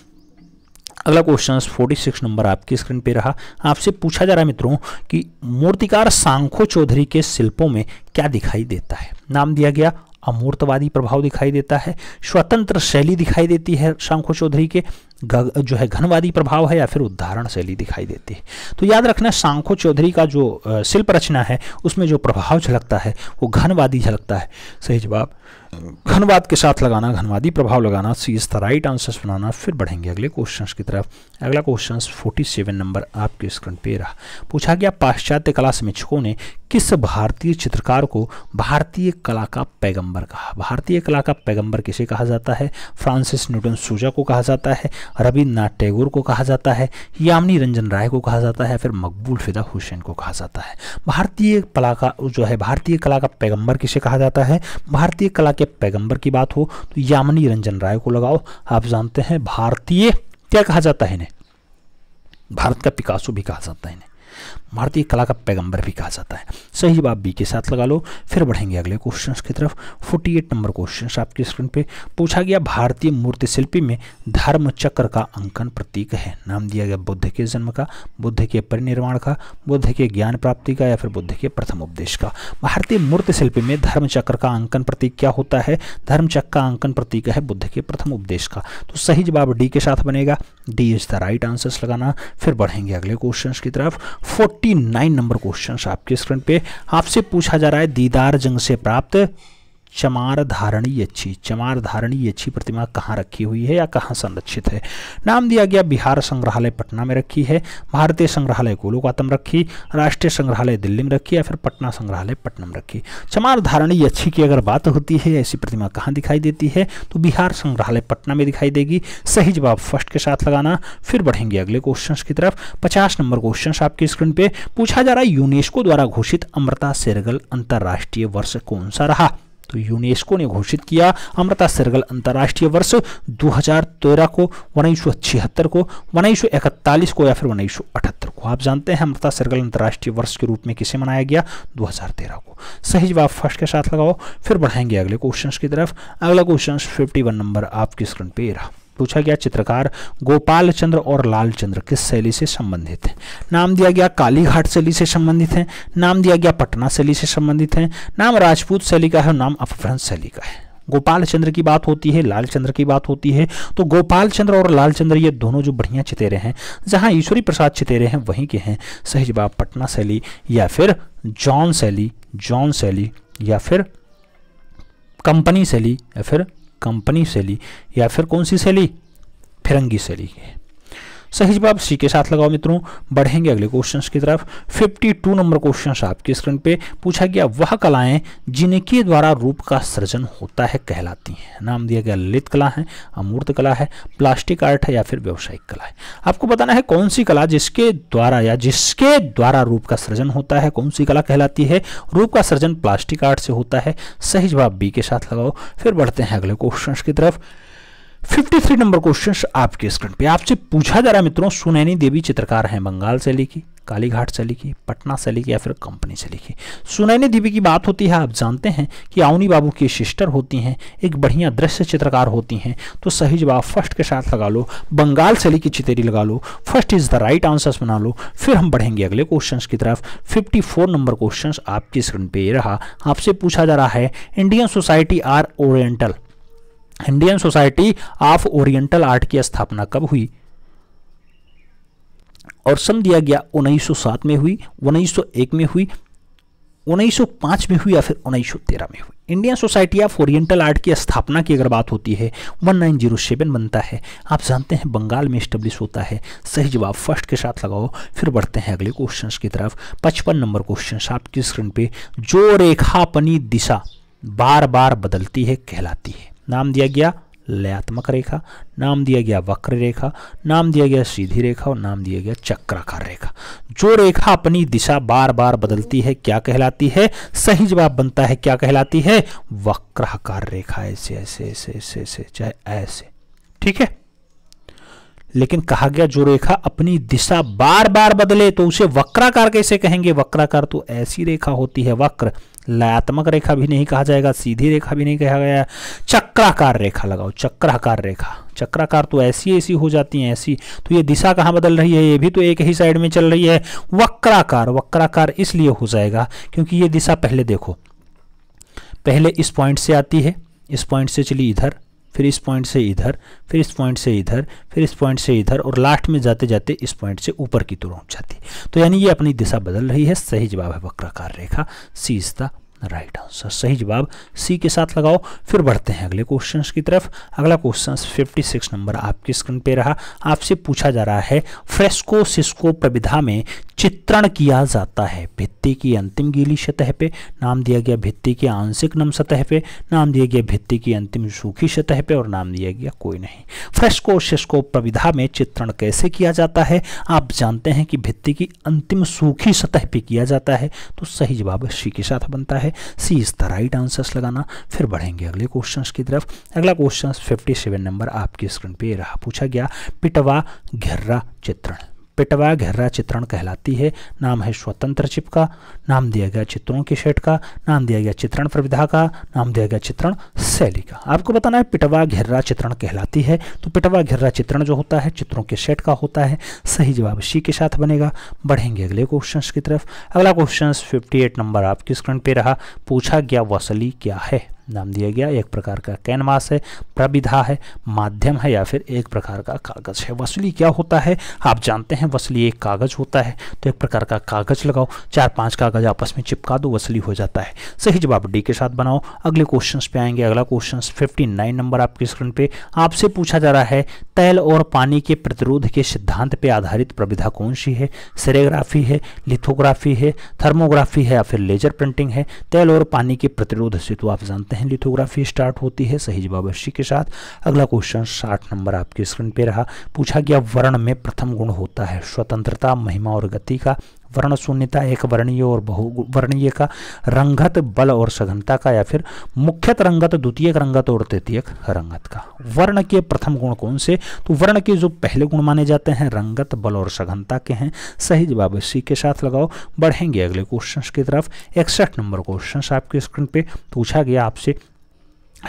अगला क्वेश्चन 46 नंबर आपकी स्क्रीन पे रहा आपसे पूछा जा रहा है मित्रों कि मूर्तिकार सांखो चौधरी के शिल्पों में क्या दिखाई देता है नाम दिया गया अमूर्तवादी प्रभाव दिखाई देता है स्वतंत्र शैली दिखाई देती है सांखो चौधरी के जो है घनवादी प्रभाव है या फिर उदाहरण शैली दिखाई देती है तो याद रखना सांखो चौधरी का जो शिल्प रचना है उसमें जो प्रभाव झलकता है वो घनवादी झलकता है सही जवाब घनवाद के साथ लगाना घनवादी प्रभाव लगाना C is the right answers बनाना फिर बढ़ेंगे अगले क्वेश्चन की तरफ अगला क्वेश्चन सेवन नंबर आपके स्क्रीन पे रहा पूछा गया पाश्चात्य कला समीक्षकों ने किस भारतीय चित्रकार को भारतीय कला का पैगंबर कहा भारतीय कला का पैगंबर किसे कहा जाता है फ्रांसिस न्यूटन सूजा को कहा जाता है रविन्द्रनाथ टैगोर को कहा जाता है यामिनी रंजन राय को कहा जाता है फिर मकबूल फिदा हुसैन को कहा जाता है भारतीय कला का जो है भारतीय कला का पैगंबर किसे कहा जाता है भारतीय कला के पैगंबर की बात हो तो यामिनी रंजन राय को लगाओ आप जानते हैं भारतीय क्या कहा जाता है इन्हें भारत का पिकासो भी कहा जाता है इन्हें भारतीय कला का पैगंबर भी कहा जाता है सही जवाब बी के साथ लगा लो फिर बढ़ेंगे अगले क्वेश्चन की तरफ 48 नंबर क्वेश्चन आपकी स्क्रीन पे पूछा गया भारतीय मूर्तिशिल्पी में धर्म चक्र का अंकन प्रतीक है नाम दिया गया बुद्ध के जन्म का बुद्ध के परिनिर्माण का बुद्ध के ज्ञान प्राप्ति का या फिर बुद्ध के प्रथम उपदेश का भारतीय मूर्तिशिल्पी में धर्म चक्र का अंकन प्रतीक क्या होता है धर्म चक्र का अंकन प्रतीक है बुद्ध के प्रथम उपदेश का तो सही जवाब डी के साथ बनेगा D is the right answers लगाना फिर बढ़ेंगे अगले क्वेश्चन की तरफ फोर्टी 49 नंबर क्वेश्चन आपके स्क्रीन पे आपसे पूछा जा रहा है दीदार जंग से प्राप्त चमार धारणी अच्छी चमार धारणी अच्छी प्रतिमा कहाँ रखी हुई है या कहाँ संरक्षित है नाम दिया गया बिहार संग्रहालय पटना में रखी है भारतीय संग्रहालय में रखी राष्ट्रीय संग्रहालय दिल्ली में रखी या फिर पटना संग्रहालय पटना में रखी चमार धारणी अच्छी की अगर बात होती है ऐसी प्रतिमा कहाँ दिखाई देती है तो बिहार संग्रहालय पटना में दिखाई देगी सही जवाब फर्स्ट के साथ लगाना फिर बढ़ेंगे अगले क्वेश्चन की तरफ पचास नंबर क्वेश्चन आपकी स्क्रीन पर पूछा जा रहा है यूनेस्को द्वारा घोषित अमृता सेरगल अंतर्राष्ट्रीय वर्ष कौन सा रहा तो यूनेस्को ने घोषित किया अमृता सरगल अंतर्राष्ट्रीय वर्ष 2013 को उन्नीस को उन्नीस को या फिर उन्नीस को आप जानते हैं अमृता सरगल अंतर्राष्ट्रीय वर्ष के रूप में किसे मनाया गया 2013 को सही जवाब फर्स्ट के साथ लगाओ फिर बढ़ाएंगे अगले क्वेश्चन की तरफ अगला क्वेश्चन फिफ्टी नंबर आपकी स्क्रीन पर रहा पूछा गया चित्रकार गोपाल चंद्र और लाल चंद्र किस शैली से संबंधित है नाम दिया गया कालीघाट शैली से संबंधित है नाम दिया गया पटना शैली से संबंधित है नाम राजपूत शैली का है नाम अपभ्रंश शैली का है गोपाल चंद्र की बात होती है लाल चंद्र की बात होती है तो गोपाल चंद्र और लाल चंद्र ये दोनों जो बढ़िया चितेरे हैं जहां ईश्वरी प्रसाद चितेरे हैं वहीं के हैं सही जवाब पटना शैली या फिर जॉन शैली जॉन शैली या फिर कंपनी शैली या फिर कंपनी से ली या फिर कौन सी शैली फिरंगी शैली सही जवाब सी के साथ लगाओ मित्रों बढ़ेंगे अगले क्वेश्चंस की तरफ 52 नंबर क्वेश्चन आपकी स्क्रीन पे पूछा गया वह कलाएं जिनके द्वारा रूप का सृजन होता है कहलाती हैं नाम दिया गया ललित कला है अमूर्त कला है प्लास्टिक आर्ट है या फिर व्यावसायिक कला है आपको बताना है कौन सी कला जिसके द्वारा या जिसके द्वारा रूप का सृजन होता है कौन सी कला कहलाती है रूप का सृजन प्लास्टिक आर्ट से होता है सही जवाब बी के साथ लगाओ फिर बढ़ते हैं अगले क्वेश्चन की तरफ 53 नंबर क्वेश्चन आपके स्क्रीन पे आपसे पूछा जा रहा है मित्रों सुनैनी देवी चित्रकार हैं बंगाल से लिखी कालीघाट से लिखी पटना से लिखी या फिर कंपनी से लिखी सुनैनी देवी की बात होती है आप जानते हैं कि आउनी बाबू की सिस्टर होती हैं एक बढ़िया दृश्य चित्रकार होती हैं तो सही जवाब फर्स्ट के साथ लगा लो बंगाल से लिखी चितेरी लगा लो first is the right answers बना लो फिर हम बढ़ेंगे अगले क्वेश्चन की तरफ फोर नंबर क्वेश्चन आपकी स्क्रीन पे रहा आपसे पूछा जा रहा है Indian Society are Oriental Indian Society of Oriental Art की स्थापना कब हुई और सम दिया गया 1907 में हुई 1901 में हुई 1905 में हुई या फिर 1913 में हुई Indian Society of Oriental Art की स्थापना की अगर बात होती है 1907 बनता है आप जानते हैं बंगाल में स्टेब्लिश होता है सही जवाब फर्स्ट के साथ लगाओ फिर बढ़ते हैं अगले क्वेश्चंस की तरफ 55 नंबर क्वेश्चन आपकी स्क्रीन पे जो रेखापनी दिशा बार बार बदलती है कहलाती है नाम दिया गया लयात्मक रेखा नाम दिया गया वक्र रेखा नाम दिया गया सीधी रेखा और नाम दिया गया चक्राकार रेखा जो रेखा अपनी दिशा बार बार बदलती है क्या कहलाती है सही जवाब बनता है क्या कहलाती है वक्राकार रेखा ऐसे ऐसे ऐसे ऐसे ऐसे चाहे ऐसे ठीक है लेकिन कहा गया जो रेखा अपनी दिशा बार बार बदले तो उसे वक्राकार कैसे कहेंगे वक्राकार तो ऐसी रेखा होती है वक्र लयात्मक रेखा भी नहीं कहा जाएगा सीधी रेखा भी नहीं कहा गया चक्राकार रेखा लगाओ चक्राकार रेखा चक्राकार तो ऐसी ऐसी हो जाती हैं ऐसी तो ये दिशा कहाँ बदल रही है ये भी तो एक ही साइड में चल रही है वक्राकार वक्राकार इसलिए हो जाएगा क्योंकि ये दिशा पहले देखो पहले इस पॉइंट से आती है इस पॉइंट से चली इधर फिर इस पॉइंट से इधर फिर इस पॉइंट से इधर फिर इस पॉइंट से इधर और लास्ट में जाते जाते इस पॉइंट से ऊपर की तरफ जाती तो यानी ये अपनी दिशा बदल रही है सही जवाब है वक्राकार रेखा C is the right answer सही जवाब सी के साथ लगाओ फिर बढ़ते हैं अगले क्वेश्चन की तरफ अगला क्वेश्चन 56 नंबर आपके स्क्रीन पे रहा आपसे पूछा जा रहा है फ्रेस्को सिस्को प्रविधा में चित्रण किया जाता है भित्ति की अंतिम गीली सतह पे नाम दिया गया भित्ति की आंशिक नम सतह पे नाम दिया गया भित्ति की अंतिम सूखी सतह पे और नाम दिया गया कोई नहीं फ्रेस्को शेस्को प्रविधा में चित्रण कैसे किया जाता है आप जानते हैं कि भित्ति की अंतिम सूखी सतह पे किया जाता है तो सही जवाब सी के साथ बनता है सी इस द राइट आंसर्स लगाना फिर बढ़ेंगे अगले क्वेश्चन की तरफ अगला क्वेश्चन फिफ्टी सेवन नंबर आपकी स्क्रीन पे रहा पूछा गया पिटवा घिर्रा चित्रण पिटवा घेर्रा चित्रण कहलाती है नाम है स्वतंत्र चिप का नाम दिया गया चित्रों के शेट का नाम दिया गया चित्रण प्रविधा का नाम दिया गया चित्रण शैली का आपको बताना है पिटवा घेर्रा चित्रण कहलाती है तो पिटवा घेर्रा चित्रण जो होता है चित्रों के शेट का होता है सही जवाब सी के साथ बनेगा बढ़ेंगे अगले क्वेश्चन की तरफ अगला क्वेश्चन फिफ्टी नंबर आपकी स्क्रीन पर रहा पूछा गया वसली क्या है नाम दिया गया एक प्रकार का कैनवास है प्रविधा है माध्यम है या फिर एक प्रकार का कागज़ है वसूली क्या होता है आप जानते हैं वसूली एक कागज़ होता है तो एक प्रकार का कागज़ लगाओ चार पांच कागज़ आपस में चिपका दो वसूली हो जाता है सही जवाब डी के साथ बनाओ अगले क्वेश्चन पे आएंगे अगला क्वेश्चन फिफ्टी नंबर आपकी स्क्रीन पे आपसे पूछा जा रहा है तैल और पानी के प्रतिरोध के सिद्धांत पे आधारित प्रविधा कौन सी है सेरेग्राफी है लिथोग्राफी है थर्मोग्राफी है या फिर लेजर प्रिंटिंग है तैल और पानी के प्रतिरोध से तो आप जानते हैं हैं लिथोग्राफी स्टार्ट होती है सही जवाब अस्सी के साथ अगला क्वेश्चन साठ नंबर आपकी स्क्रीन पे रहा पूछा गया वर्ण में प्रथम गुण होता है स्वतंत्रता महिमा और गति का वर्ण शून्यता एक वर्णीय और वर्णीय का रंगत बल और सघनता का या फिर मुख्यत रंगत द्वितीय रंगत और तृतीय रंगत का वर्ण के प्रथम गुण कौन से तो वर्ण के जो पहले गुण माने जाते हैं रंगत बल और सघनता के हैं सही जवाब इसी के साथ लगाओ बढ़ेंगे अगले क्वेश्चन की तरफ इकसठ नंबर क्वेश्चन आपके स्क्रीन पर पूछा गया आपसे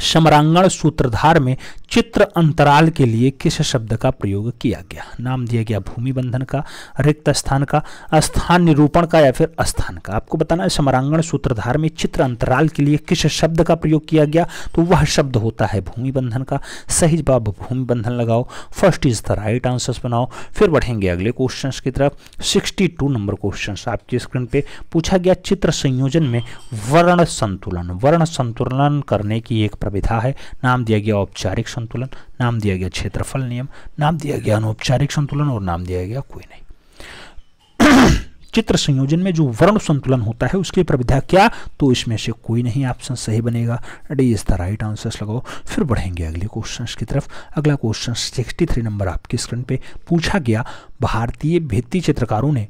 समरांगण सूत्रधार में चित्र अंतराल के लिए किस शब्द का प्रयोग किया गया नाम दिया गया भूमि बंधन का रिक्त स्थान का स्थान निरूपण का या फिर स्थान का आपको बताना है समरांगण सूत्रधार में चित्र अंतराल के लिए किस शब्द का प्रयोग किया गया तो वह शब्द होता है भूमि बंधन का सही जवाब भूमि बंधन लगाओ first is the right answer बनाओ फिर बढ़ेंगे अगले क्वेश्चन की तरफ सिक्सटी नंबर क्वेश्चन आपकी स्क्रीन पर पूछा गया चित्र संयोजन में वर्ण संतुलन वर्ण संतुलन करने की एक प्रविधा है नाम दिया गया औपचारिक संतुलन नाम दिया गया क्षेत्रफल नियम नाम दिया गया अनौपचारिक संतुलन और नाम दिया गया कोई नहीं चित्र संयोजन में जो वर्ण संतुलन होता है उसकी प्रविधा क्या तो इसमें से कोई नहीं ऑप्शन सही बनेगा D is the right answers लगाओ फिर बढ़ेंगे अगले क्वेश्चन की तरफ अगला क्वेश्चन 63 नंबर आपके स्क्रीन पे पूछा गया भारतीय भित्ति चित्रकारों ने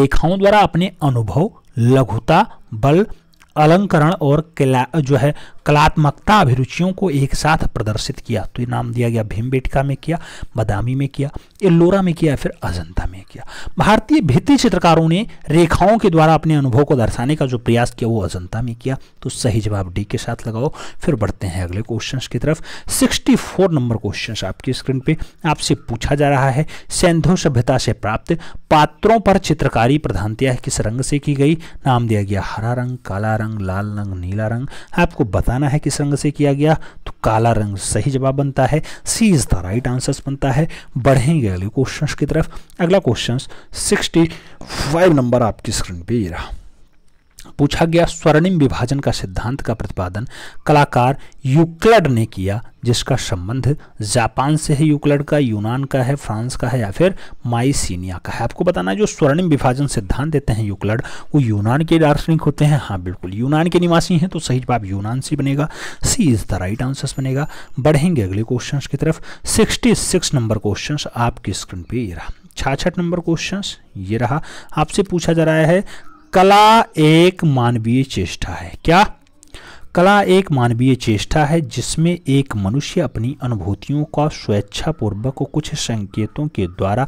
रेखाओं द्वारा अपने अनुभव लघुता बल अलंकरण और कला जो है कलात्मकता अभिरुचियों को एक साथ प्रदर्शित किया तो ये नाम दिया गया भीमबेटका में किया बदामी में किया एल्लोरा में किया फिर अजंता में किया भारतीय भित्ति चित्रकारों ने रेखाओं के द्वारा अपने अनुभव को दर्शाने का जो प्रयास किया वो अजंता में किया तो सही जवाब डी के साथ लगाओ फिर बढ़ते हैं अगले क्वेश्चन की तरफ सिक्सटी नंबर क्वेश्चन आपकी स्क्रीन पे आपसे पूछा जा रहा है सैंधु सभ्यता से प्राप्त पात्रों पर चित्रकारी प्रधानतया किस रंग से की गई नाम दिया गया हरा रंग काला रंग लाल रंग नीला रंग आपको बता बताना है किस रंग से किया गया तो काला रंग सही जवाब बनता है C is the right answer बनता है बढ़ेंगे अगले क्वेश्चन की तरफ अगला क्वेश्चन सिक्सटी फाइव नंबर आपकी स्क्रीन पर ये रहा पूछा गया स्वर्णिम विभाजन का सिद्धांत का प्रतिपादन कलाकार यूक्लड ने किया जिसका संबंध जापान से है यूक्लड का यूनान का है फ्रांस का है या फिर माइसिनिया का है आपको बताना जो स्वर्णिम विभाजन सिद्धांत देते हैं यूक्लड वो यूनान के दार्शनिक होते हैं हाँ बिल्कुल यूनान के निवासी हैं तो सही जवाब यूनान से बनेगा C is the right answer बनेगा बढ़ेंगे अगले क्वेश्चन की तरफ सिक्सटी सिक्स नंबर क्वेश्चन आपकी स्क्रीन पर ये रहा छाछठ नंबर क्वेश्चन ये रहा आपसे पूछा जा रहा है कला एक मानवीय चेष्टा है क्या कला एक मानवीय चेष्टा है जिसमें एक मनुष्य अपनी अनुभूतियों का स्वेच्छापूर्वक कुछ संकेतों के द्वारा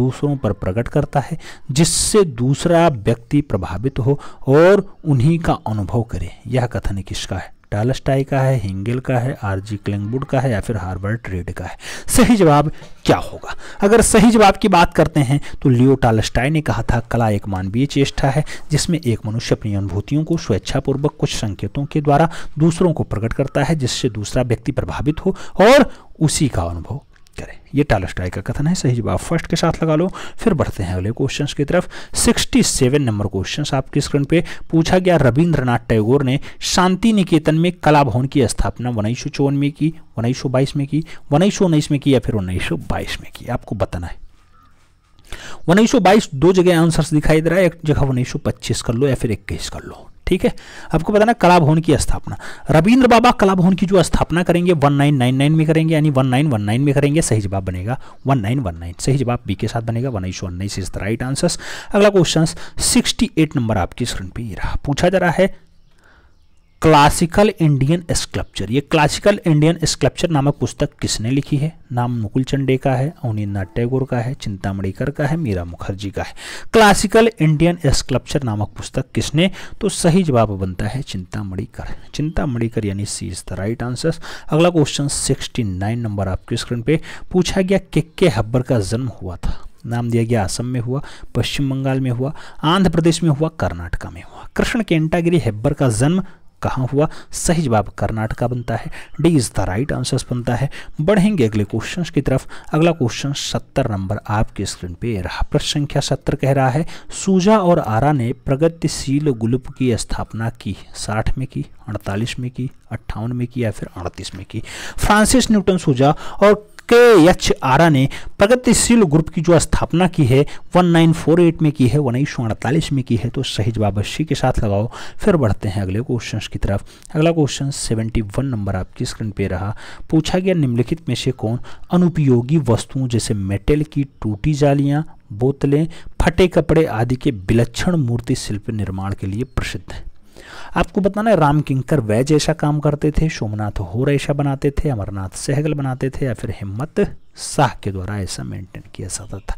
दूसरों पर प्रकट करता है जिससे दूसरा व्यक्ति प्रभावित हो और उन्हीं का अनुभव करे यह कथन किसका है टालस्टाई का है हिंगल का है आरजी क्लिंगवुड का है या फिर हार्बर्ट रेड का है सही जवाब क्या होगा अगर सही जवाब की बात करते हैं तो लियो टालस्टाई ने कहा था कला एक मानवीय चेष्टा है जिसमें एक मनुष्य अपनी अनुभूतियों को स्वेच्छापूर्वक कुछ संकेतों के द्वारा दूसरों को प्रकट करता है जिससे दूसरा व्यक्ति प्रभावित हो और उसी का अनुभव करें ये टालस्टाई का कथन है सही जवाब फर्स्ट के साथ लगा लो फिर बढ़ते हैं अगले क्वेश्चंस की तरफ 67 नंबर क्वेश्चंस आपकी स्क्रीन पे पूछा गया रविंद्रनाथ टैगोर ने शांति निकेतन में कला भवन की स्थापना उन्नीस सौ में की उन्नीस सौ बाईस में की उन्नीस सौ उन्नीस में की या फिर उन्नीस सौ बाईस में की आपको बताना है 1922 दो जगह आंसर्स दिखाई दे रहा है एक जगह 1925 कर लो या फिर इक्कीस कर लो ठीक है आपको पता ना कला भवन की स्थापना रविंद्र बाबा कला भवन की जो स्थापना करेंगे 1999 में करेंगे यानी 1919 में करेंगे सही जवाब बनेगा 1919 सही जवाब बी के साथ बनेगा वन इशो इज द राइट आंसर अगला क्वेश्चन सिक्सटी नंबर आपकी स्क्रीन पर रहा पूछा जा रहा है क्लासिकल इंडियन स्कल्पचर ये क्लासिकल इंडियन स्कल्पचर नामक पुस्तक किसने लिखी है नाम मुकुल चंडे का है अवनीन्द्रनाथ टैगोर का है चिंतामणिकर का है मीरा मुखर्जी का है क्लासिकल इंडियन स्कल्पचर नामक पुस्तक किसने तो सही जवाब बनता है चिंतामणिकर चिंतामणिकर यानी C is the right answer अगला क्वेश्चन सिक्सटी नंबर आपके स्क्रीन पर पूछा गया के के हब्बर का जन्म हुआ था नाम दिया गया असम में हुआ पश्चिम बंगाल में हुआ आंध्र प्रदेश में हुआ कर्नाटका में हुआ कृष्ण केंटागिरी हेब्बर का जन्म कहाँ हुआ सही जवाब कर्नाटका बनता है D is the right answers बनता है बढ़ेंगे अगले क्वेश्चन की तरफ अगला क्वेश्चन सत्तर नंबर आपके स्क्रीन पे रहा प्रश्न संख्या सत्तर कह रहा है सूजा और आरा ने प्रगतिशील ग्रुप की स्थापना की साठ में की अड़तालीस में की अट्ठावन में की या फिर अड़तीस में की फ्रांसिस न्यूटन सूजा और के एच आरा ने प्रगतिशील ग्रुप की जो स्थापना की है 1948 में की है उन्नीस में की है तो सही जवाब के साथ लगाओ फिर बढ़ते हैं अगले क्वेश्चन की तरफ अगला क्वेश्चन 71 नंबर आपकी स्क्रीन पे रहा पूछा गया निम्नलिखित में से कौन अनुपयोगी वस्तुओं जैसे मेटल की टूटी जालियाँ बोतलें फटे कपड़े आदि के विलक्षण मूर्ति शिल्प निर्माण के लिए प्रसिद्ध है आपको बताना है राम किंकर वैज ऐसा काम करते थे सोमनाथ होर ऐसा बनाते थे अमरनाथ सहगल बनाते थे या फिर हिम्मत शाह के द्वारा ऐसा मेंटेन किया जाता था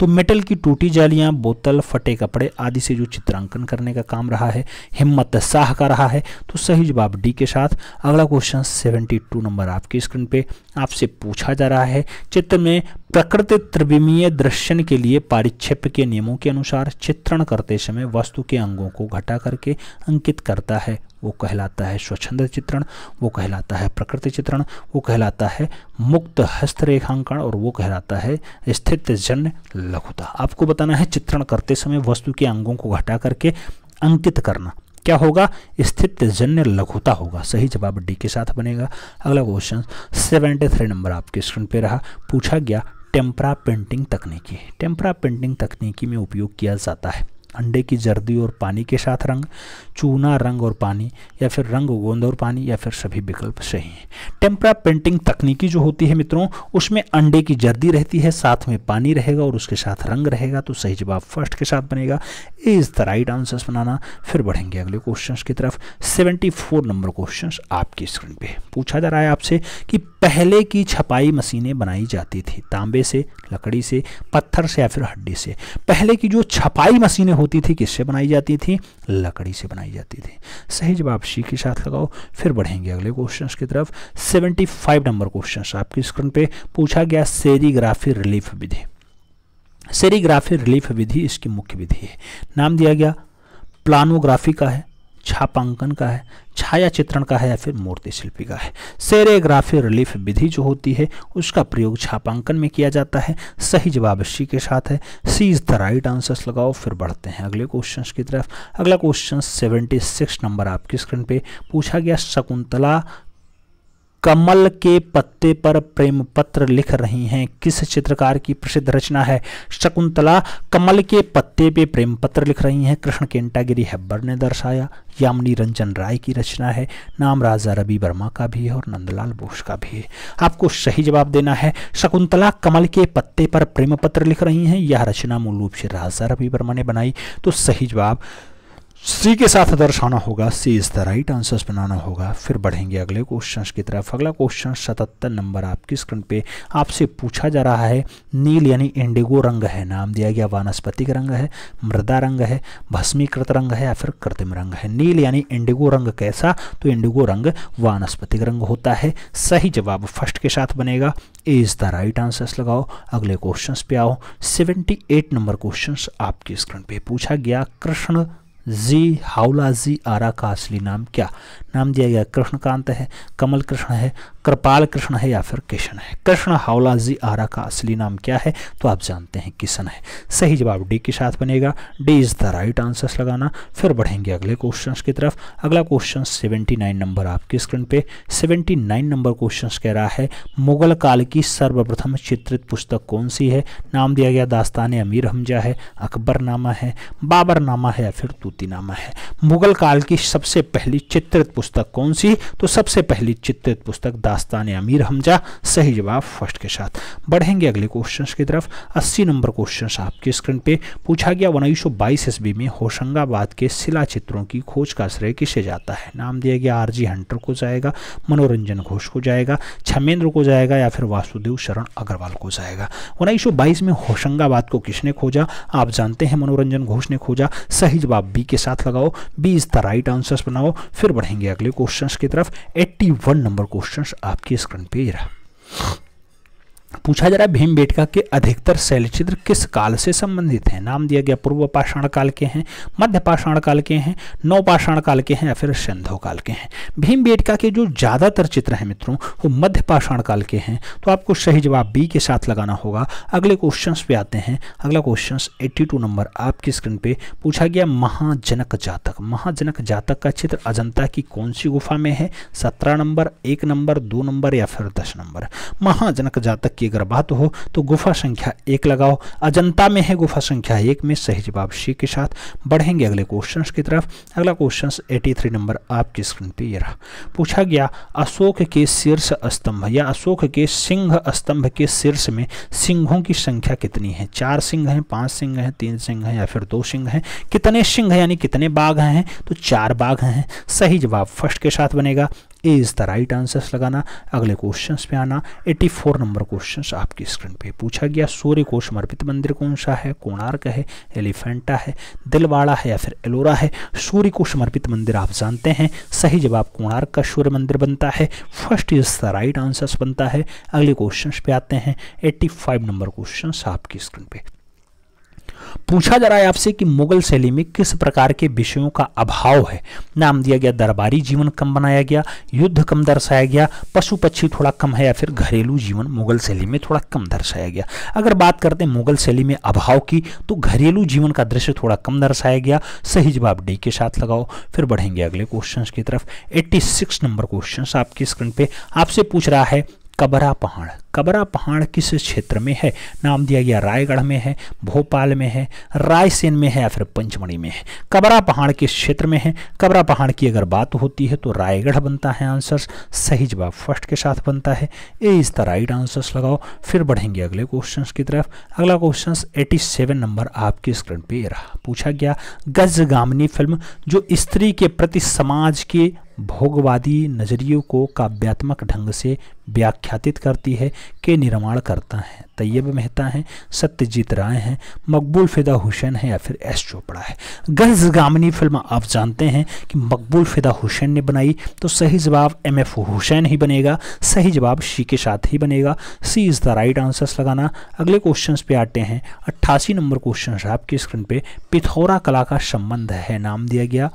तो मेटल की टूटी जालियां बोतल फटे कपड़े आदि से जो चित्रांकन करने का काम रहा है हिम्मत शाह का रहा है तो सही जवाब डी के साथ अगला क्वेश्चन 72 नंबर आपकी स्क्रीन पे आपसे पूछा जा रहा है चित्र में प्रकृति त्रिविमीय दृश्यन के लिए पारिक्षेप के नियमों के अनुसार चित्रण करते समय वस्तु के अंगों को घटा करके अंकित करता है वो कहलाता है स्वच्छंद चित्रण वो कहलाता है प्रकृति चित्रण वो कहलाता है मुक्त हस्त रेखांकन और वो कहलाता है स्थित जन्य लघुता आपको बताना है चित्रण करते समय वस्तु के अंगों को घटा करके अंकित करना क्या होगा स्थित जन्य लघुता होगा सही जवाब डी के साथ बनेगा अगला क्वेश्चन सेवेंटी थ्री नंबर आपके स्क्रीन पे रहा पूछा गया टेम्परा पेंटिंग तकनीकी टेम्परा पेंटिंग तकनीकी में उपयोग किया जाता है अंडे की जर्दी और पानी के साथ रंग चूना रंग और पानी या फिर रंग गोंद और पानी या फिर सभी विकल्प सही हैं टेम्परा पेंटिंग तकनीकी जो होती है मित्रों उसमें अंडे की जर्दी रहती है साथ में पानी रहेगा और उसके साथ रंग रहेगा तो सही जवाब फर्स्ट के साथ बनेगा इज द राइट आंसर्स बनाना फिर बढ़ेंगे अगले क्वेश्चन की तरफ सेवेंटी नंबर क्वेश्चन आपकी स्क्रीन पे पूछा जा रहा है आपसे कि पहले की छपाई मशीनें बनाई जाती थी तांबे से लकड़ी से पत्थर से या फिर हड्डी से पहले की जो छपाई मशीनें होती थी किससे बनाई जाती थी लकड़ी से बनाई जाती थी सही जवाब सी के साथ लगाओ फिर बढ़ेंगे अगले क्वेश्चन की तरफ सेवेंटी फाइव नंबर क्वेश्चन आपकी स्क्रीन पे पूछा गया सेरीग्राफी रिलीफ विधि सेरीग्राफी रिलीफ विधि इसकी मुख्य विधि है नाम दिया गया प्लानोग्राफी का है छापांकन का है छाया चित्रण का है या फिर मूर्ति शिल्पी का है सेरेग्राफी रिलीफ विधि जो होती है उसका प्रयोग छापांकन में किया जाता है सही जवाब सी के साथ है C is the right answers लगाओ फिर बढ़ते हैं अगले क्वेश्चन की तरफ अगला क्वेश्चन 76 नंबर आपकी स्क्रीन पे पूछा गया शकुंतला कमल के पत्ते पर प्रेम पत्र लिख रही हैं किस चित्रकार की प्रसिद्ध रचना है शकुंतला कमल के पत्ते पे प्रेम पत्र लिख रही हैं कृष्ण केंटागिरी हैब्बर ने दर्शाया यामिनी रंजन राय की रचना है नाम राजा रवि वर्मा का भी है और नंदलाल बोस का भी है आपको सही जवाब देना है शकुंतला कमल के पत्ते पर प्रेम पत्र लिख रही हैं यह रचना मूल रूप से राजा रवि वर्मा ने बनाई तो सही जवाब सी के साथ दर्शाना होगा C is the right answer बनाना होगा फिर बढ़ेंगे अगले क्वेश्चन की तरफ अगला क्वेश्चन सतहत्तर नंबर आपकी स्क्रीन पे आपसे पूछा जा रहा है नील यानी इंडिगो रंग है नाम दिया गया वानस्पतिक रंग है मृदा रंग है भस्मीकृत रंग है या फिर कृत्रिम रंग है नील यानी इंडिगो रंग कैसा तो इंडिगो रंग वानस्पतिक रंग होता है सही जवाब फर्स्ट के साथ बनेगा A is the right answers लगाओ अगले क्वेश्चन पे आओ सेवेंटी नंबर क्वेश्चन आपकी स्क्रीन पे पूछा गया कृष्ण जी हाउला जी आरा का असली नाम क्या नाम दिया गया कृष्णकांत है कमल कृष्ण है कृपाल कृष्ण है या फिर किशन है कृष्ण हावला जी आरा का असली नाम क्या है तो आप जानते हैं किशन है सही जवाब डी के साथ बनेगा D is the right answer लगाना फिर बढ़ेंगे अगले क्वेश्चन की तरफ अगला क्वेश्चन नाइन नंबर आपकी स्क्रीन पे नाइन नंबर क्वेश्चन कह रहा है मुगल काल की सर्वप्रथम चित्रित पुस्तक कौन सी है नाम दिया गया दास्तान अमीर हमजा है अकबरनामा है बाबरनामा है या फिर तूतीनामा है मुगल काल की सबसे पहली चित्रित पुस्तक कौन सी तो सबसे पहली चित्रित पुस्तक दास्तान अमीर हमजा सही जवाब फर्स्ट के साथ बढ़ेंगे अगले क्वेश्चन की तरफ अस्सी नंबर क्वेश्चन आपके स्क्रीन पे पूछा गया उन्नीस सौ बाईस ईस्वी में होशंगाबाद के शिला चित्रों की खोज का श्रेय किसे जाता है नाम दिया गया आर जी हंटर को जाएगा मनोरंजन घोष को जाएगा छमेंद्र को जाएगा या फिर वासुदेव शरण अग्रवाल को जाएगा उन्नीस सौ बाईस में होशंगाबाद को किसने खोजा आप जानते हैं मनोरंजन घोष ने खोजा सही जवाब बी के साथ लगाओ B is the right answers बनाओ फिर बढ़ेंगे अगले क्वेश्चन की तरफ 81 नंबर क्वेश्चन आपकी स्क्रीन पे ही रहा पूछा जा रहा है भीम बेटका के अधिकतर शैलचित्र किस काल से संबंधित हैं नाम दिया गया पूर्व पाषाण काल के हैं मध्य पाषाण काल के हैं नौ पाषाण काल के हैं या फिर संधो काल के हैं भीम बेटका के जो ज़्यादातर चित्र हैं मित्रों वो मध्य पाषाण काल के हैं तो आपको सही जवाब बी के साथ लगाना होगा अगले क्वेश्चन पे आते हैं अगला क्वेश्चन एट्टी नंबर आपकी स्क्रीन पर पूछा गया महाजनक जातक महाजनक जातक का चित्र अजंता की कौन सी गुफा में है सत्रह नंबर एक नंबर दो नंबर या फिर दस नंबर महाजनक जातक की अगर बात हो तो गुफा संख्या एक लगाओ अजंता में है गुफा संख्या एक में सही जवाब सी के साथ बढ़ेंगे अगले क्वेश्चन की तरफ अगला क्वेश्चन एटी थ्री नंबर आपकी स्क्रीन पर यह रहा पूछा गया अशोक के शीर्ष स्तंभ या अशोक के सिंह स्तंभ के शीर्ष में सिंहों की संख्या कितनी है चार सिंह हैं पांच सिंह हैं तीन सिंह हैं या फिर दो सिंह हैं कितने सिंह यानी कितने बाघ हैं तो चार बाघ हैं सही जवाब फर्स्ट के साथ बनेगा A is the right answers लगाना अगले क्वेश्चंस पे आना 84 नंबर क्वेश्चंस आपकी स्क्रीन पे पूछा गया सूर्य को समर्पित मंदिर कौन सा है कोणार्क है एलिफेंटा है दिलवाड़ा है या फिर एलोरा है सूर्य को समर्पित मंदिर आप जानते हैं सही जवाब कोणार्क का सूर्य मंदिर बनता है first is the right answers बनता है अगले क्वेश्चन पे आते हैं एट्टी नंबर क्वेश्चन आपकी स्क्रीन पर पूछा जा रहा है आपसे कि मुगल शैली में किस प्रकार के विषयों का अभाव है नाम दिया गया दरबारी जीवन कम बनाया गया युद्ध कम दर्शाया गया पशु पक्षी थोड़ा कम है या फिर घरेलू जीवन मुगल शैली में थोड़ा कम दर्शाया गया अगर बात करते हैं मुगल शैली में अभाव की तो घरेलू जीवन का दृश्य थोड़ा कम दर्शाया गया सही जवाब डी के साथ लगाओ फिर बढ़ेंगे अगले क्वेश्चन की तरफ एट्टी नंबर क्वेश्चन आपकी स्क्रीन पर आपसे पूछ रहा है कबरा पहाड़ कबरा पहाड़ किस क्षेत्र में है नाम दिया गया रायगढ़ में है भोपाल में है रायसेन में है या फिर पंचमढ़ी में है कबरा पहाड़ किस क्षेत्र में है कबरा पहाड़ की अगर बात होती है तो रायगढ़ बनता है आंसर्स सही जवाब फर्स्ट के साथ बनता है A is the right answers लगाओ फिर बढ़ेंगे अगले क्वेश्चन की तरफ अगला क्वेश्चन एटी नंबर आपके स्क्रीन पर रहा पूछा गया गजगामनी फिल्म जो स्त्री के प्रति समाज के भोगवादी नजरियों को काव्यात्मक ढंग से व्याख्यातित करती है के निर्माण करता है तैयब मेहता हैं सत्यजीत राय हैं मकबूल फिदा हुसैन है या फिर एस चोपड़ा है गर्ज गामनी फिल्म आप जानते हैं कि मकबूल फिदा हुसैन ने बनाई तो सही जवाब एम एफ हुसैन ही बनेगा सही जवाब शी के साथ ही बनेगा C is the right answers लगाना अगले क्वेश्चन पे आते हैं अट्ठासी नंबर क्वेश्चन आपकी स्क्रीन पे पिथौरा कला का संबंध है नाम दिया गया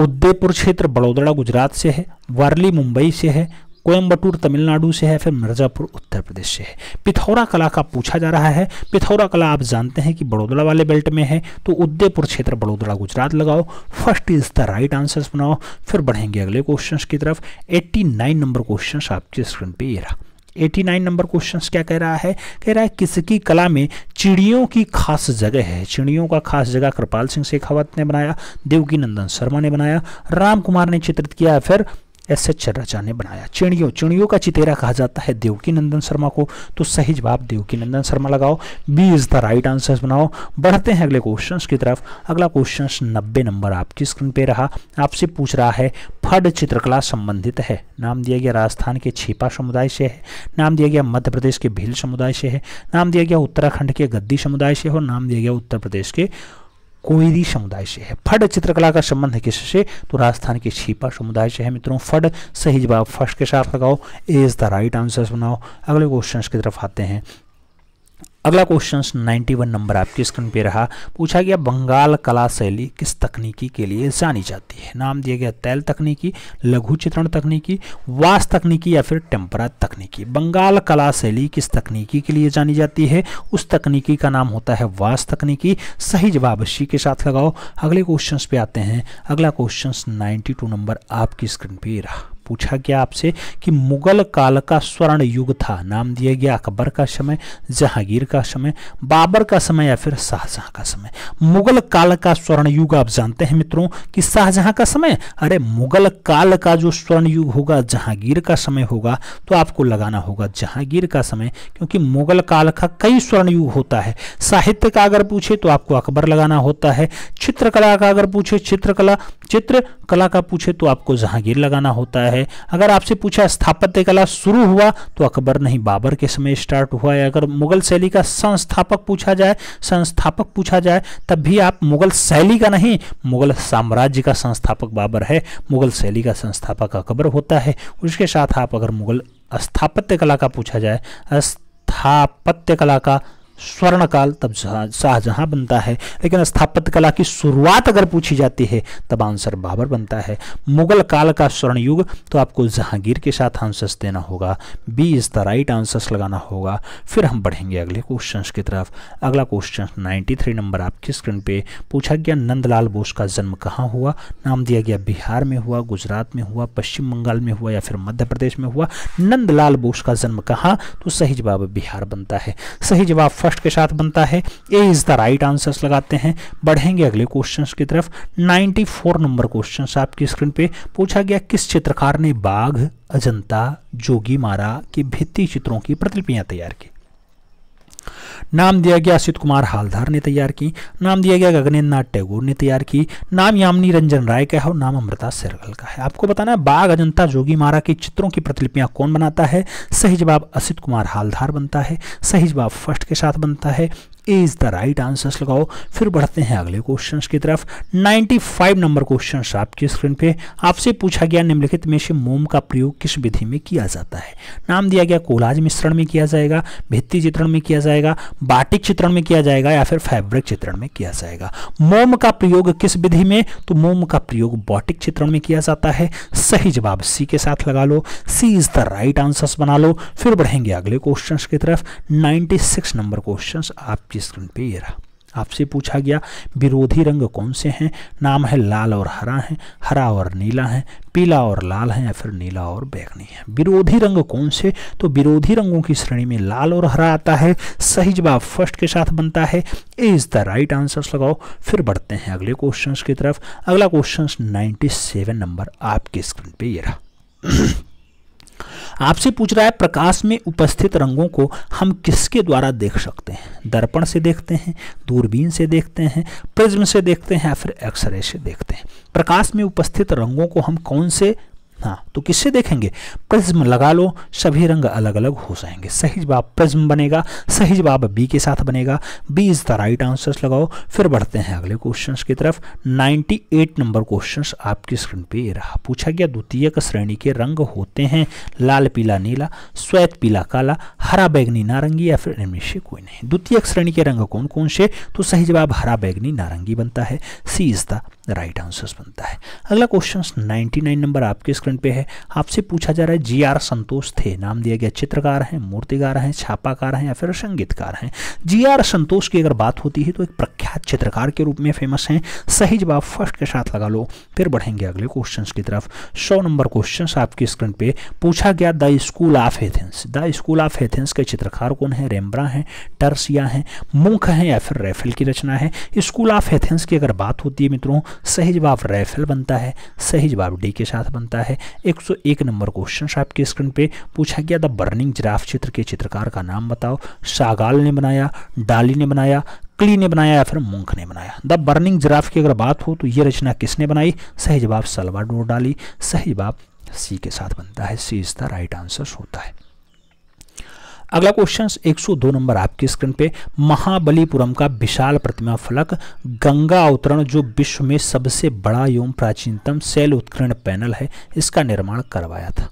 उदयपुर क्षेत्र बड़ोदरा गुजरात से है वारली मुंबई से है कोयम्बटूर तमिलनाडु से है फिर मिर्ज़ापुर उत्तर प्रदेश से है पिथौरा कला का पूछा जा रहा है पिथौरा कला आप जानते हैं कि बड़ोदरा वाले बेल्ट में है तो उदयपुर क्षेत्र बड़ोदरा गुजरात लगाओ first is the right answers बनाओ फिर बढ़ेंगे अगले क्वेश्चंस की तरफ 89 नंबर क्वेश्चंस आपके स्क्रीन पे ये रहा 89 नंबर क्वेश्चन क्या कह रहा है कह रहा है किसकी कला में चिड़ियों की खास जगह है चिड़ियों का खास जगह कृपाल सिंह शेखावत ने बनाया देवकी नंदन शर्मा ने बनाया राम कुमार ने चित्रित किया फिर एस एच चर्राचा ने बनाया चिड़ियों चिड़ियों का चितेरा कहा जाता है देवकी नंदन शर्मा को तो सही जवाब देवकी नंदन शर्मा लगाओ B is the right answer बनाओ बढ़ते हैं अगले क्वेश्चन की तरफ अगला क्वेश्चन नब्बे नंबर आपकी स्क्रीन पे रहा आपसे पूछ रहा है फड चित्रकला संबंधित है नाम दिया गया राजस्थान के छिपा समुदाय से है नाम दिया गया मध्य प्रदेश के भील समुदाय से है नाम दिया गया उत्तराखंड के गद्दी समुदाय से है और नाम दिया गया उत्तर प्रदेश के कोयरी समुदाय से है फड चित्रकला का संबंध है किससे तो राजस्थान के छिपा समुदाय से है मित्रों फड सही जवाब फर्स्ट के साथ लगाओ इज द राइट आंसर बनाओ अगले क्वेश्चन की तरफ आते हैं अगला क्वेश्चन 91 नंबर आपकी स्क्रीन पे रहा पूछा गया बंगाल कला शैली किस तकनीकी के लिए जानी जाती है नाम दिया गया तैल तकनीकी लघु चित्रण तकनीकी वास तकनीकी या फिर टेम्परा तकनीकी बंगाल कला शैली किस तकनीकी के लिए जानी जाती है उस तकनीकी का नाम होता है वास तकनीकी सही जवाब सी के साथ लगाओ अगले क्वेश्चन पे आते हैं अगला क्वेश्चन नाइन्टी नंबर आपकी स्क्रीन पर रहा पूछा गया आपसे कि मुगल काल का स्वर्ण युग था नाम दिया गया अकबर का समय जहांगीर का समय बाबर का समय या फिर शाहजहां का समय मुगल काल का स्वर्ण युग आप जानते हैं मित्रों कि शाहजहां का समय अरे मुगल काल का जो स्वर्ण युग होगा जहांगीर का समय होगा तो आपको लगाना होगा जहांगीर का समय क्योंकि मुगल काल का कई स्वर्ण युग होता है साहित्य का अगर पूछे तो आपको अकबर लगाना होता है चित्रकला का अगर पूछे चित्रकला चित्र कला का पूछे तो आपको जहांगीर लगाना होता है अगर आपसे पूछा स्थापत्य कला शुरू हुआ तो अकबर नहीं बाबर के समय स्टार्ट हुआ है अगर मुगल शैली का संस्थापक पूछा जाए संस्थापक पूछा जाए तब भी आप मुगल शैली का नहीं मुगल साम्राज्य का संस्थापक बाबर है मुगल शैली का संस्थापक अकबर होता है उसके साथ आप अगर मुगल स्थापत्य कला का पूछा जाए स्थापत्य कला का स्वर्ण काल तब शाहजहां बनता है लेकिन स्थापत्य कला की शुरुआत अगर पूछी जाती है तब आंसर बाबर बनता है मुगल काल का स्वर्ण युग तो आपको जहांगीर के साथ आंसर्स देना होगा B is the right answers लगाना होगा फिर हम बढ़ेंगे अगले क्वेश्चन की तरफ अगला क्वेश्चन थ्री नंबर आपकी स्क्रीन पे पूछा गया नंदलाल बोस का जन्म कहाँ हुआ नाम दिया गया बिहार में हुआ गुजरात में हुआ पश्चिम बंगाल में हुआ या फिर मध्य प्रदेश में हुआ नंदलाल बोस का जन्म कहाँ तो सही जवाब बिहार बनता है सही जवाब स्पष्ट के साथ बनता है A is the right answer लगाते हैं बढ़ेंगे अगले क्वेश्चन की तरफ 94 नंबर क्वेश्चन आपकी स्क्रीन पे पूछा गया किस चित्रकार ने बाघ अजंता जोगी मारा के भित्ति चित्रों की प्रतिलिपियां तैयार की नाम दिया गया असित कुमार हालधार ने तैयार की नाम दिया गया गगनेन्द्र नाथ टैगोर ने तैयार की नाम यामिनी रंजन राय का है और नाम अमृता सिरगल का है आपको बताना है बाघ अजंता जोगी मारा के चित्रों की प्रतिलिपियां कौन बनाता है सही जवाब असित कुमार हालधार बनता है सही जवाब फर्स्ट के साथ बनता है A is the right answers लगाओ फिर बढ़ते हैं अगले क्वेश्चंस की तरफ 95 नंबर क्वेश्चन आपकी स्क्रीन पे आपसे पूछा गया निम्नलिखित में से मोम का प्रयोग किस विधि में किया जाता है नाम दिया गया कोलाज मिश्रण में किया जाएगा भित्ति चित्रण में किया जाएगा बाटिक चित्रण में किया जाएगा या फिर फैब्रिक चित्रण में किया जाएगा मोम का प्रयोग किस विधि में तो मोम का प्रयोग बॉटिक चित्रण में किया जाता है सही जवाब सी के साथ लगा लो C is the right answers बना लो फिर बढ़ेंगे अगले क्वेश्चन की तरफ नाइनटी नंबर क्वेश्चन आप जिस स्क्रीन पे ये रहा आपसे पूछा गया विरोधी रंग कौन से हैं नाम है लाल और हरा है हरा और नीला है पीला और लाल है या फिर नीला और बैगनी है विरोधी रंग कौन से तो विरोधी रंगों की श्रेणी में लाल और हरा आता है सही जवाब फर्स्ट के साथ बनता है A is the right answers लगाओ फिर बढ़ते हैं अगले क्वेश्चन की तरफ अगला क्वेश्चन नाइन्टी नंबर आपके स्क्रीन पर ये रहा आपसे पूछ रहा है प्रकाश में उपस्थित रंगों को हम किसके द्वारा देख सकते हैं दर्पण से देखते हैं दूरबीन से देखते हैं प्रिज्म से देखते हैं या फिर एक्सरे से देखते हैं प्रकाश में उपस्थित रंगों को हम कौन से हाँ तो किससे देखेंगे प्रिज्म लगा लो सभी रंग अलग अलग हो जाएंगे सही जवाब प्रिज्म बनेगा सही जवाब बी के साथ बनेगा B is the right answers लगाओ फिर बढ़ते हैं अगले क्वेश्चन की तरफ 98 नंबर क्वेश्चन आपकी स्क्रीन पे रहा पूछा गया द्वितीय श्रेणी के रंग होते हैं लाल पीला नीला श्वेत पीला काला हरा बैगनी नारंगी या फिर इनमें से कोई नहीं द्वितीय श्रेणी के रंग कौन कौन से तो सही जवाब हरा बैगनी नारंगी बनता है C is the right answers बनता है अगला क्वेश्चन 99 नंबर आपके स्क्रीन पे है आपसे पूछा जा रहा है जीआर संतोष थे नाम दिया गया चित्रकार हैं मूर्तिकार हैं छापाकार हैं या फिर संगीतकार हैं जीआर संतोष की अगर बात होती है तो एक प्रख्यात चित्रकार के रूप में फेमस हैं सही जवाब फर्स्ट के साथ लगा लो फिर बढ़ेंगे अगले क्वेश्चन की तरफ सौ नंबर क्वेश्चन आपके स्क्रीन पर पूछा गया the School of Athens the School of Athens के चित्रकार कौन है रेम्ब्रा है टर्सिया है मुंख है या फिर रेफेल की रचना है स्कूल ऑफ एथेंस की अगर बात होती है मित्रों सही जवाब राइफल बनता है सही जवाब डी के साथ बनता है 101 नंबर क्वेश्चन आपकी स्क्रीन पे पूछा गया द बर्निंग जिराफ चित्र के चित्रकार का नाम बताओ शागाल ने बनाया डाली ने बनाया क्ली ने बनाया या फिर मुंख ने बनाया द बर्निंग जिराफ की अगर बात हो तो ये रचना किसने बनाई सही जवाब डोर डाली सही जवाब सी के साथ बनता है C is the right answer होता है अगला क्वेश्चन 102 नंबर आपकी स्क्रीन पे महाबलीपुरम का विशाल प्रतिमा फलक गंगा अवतरण जो विश्व में सबसे बड़ा एवं प्राचीनतम शैल उत्कीर्ण पैनल है इसका निर्माण करवाया था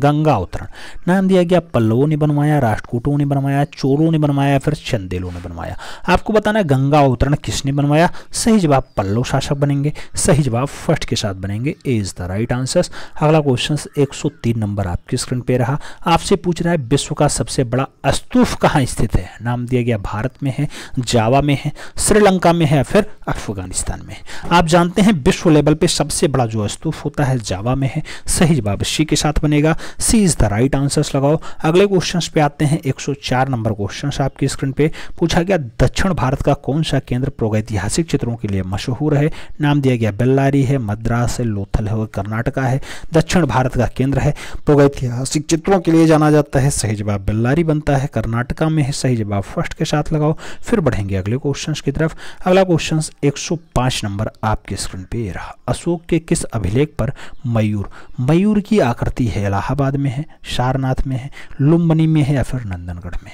गंगा उत्तरण नाम दिया गया पल्लवों ने बनवाया राष्ट्रकूटों ने बनवाया चोरों ने बनवाया फिर चंदेलों ने बनवाया आपको बताना है गंगा उत्तरण किसने बनवाया सही जवाब पल्लव शासक बनेंगे सही जवाब फर्स्ट के साथ बनेंगे A is the right answer अगला क्वेश्चन 103 नंबर आपकी स्क्रीन पे रहा आपसे पूछ रहा है विश्व का सबसे बड़ा अस्तूफ कहाँ स्थित है नाम दिया गया भारत में है जावा में है श्रीलंका में है फिर अफगानिस्तान में आप जानते हैं विश्व लेवल पर सबसे बड़ा जो अस्तूफ होता है जावा में है सही जवाब इसी के साथ बनेगा C is the right answer लगाओ अगले क्वेश्चन पे आते हैं 104 नंबर क्वेश्चन आपकी स्क्रीन पे पूछा गया दक्षिण भारत का कौन सा केंद्र प्रोगैतिहासिक चित्रों के लिए मशहूर है नाम दिया गया बेल्लारी है मद्रास है लोथल है और कर्नाटका है दक्षिण भारत का केंद्र है प्रोगैतिहासिक चित्रों के लिए जाना जाता है सही जवाब बेल्लारी बनता है कर्नाटका में है सही जवाब फर्स्ट के साथ लगाओ फिर बढ़ेंगे अगले क्वेश्चन की तरफ अगला क्वेश्चन एक नंबर आपकी स्क्रीन पे रहा अशोक के किस अभिलेख पर मयूर मयूर की आकृति है इलाहाबाद इलाहाबाद में है सारनाथ में है लुम्बनी में है या फिर नंदनगढ़ में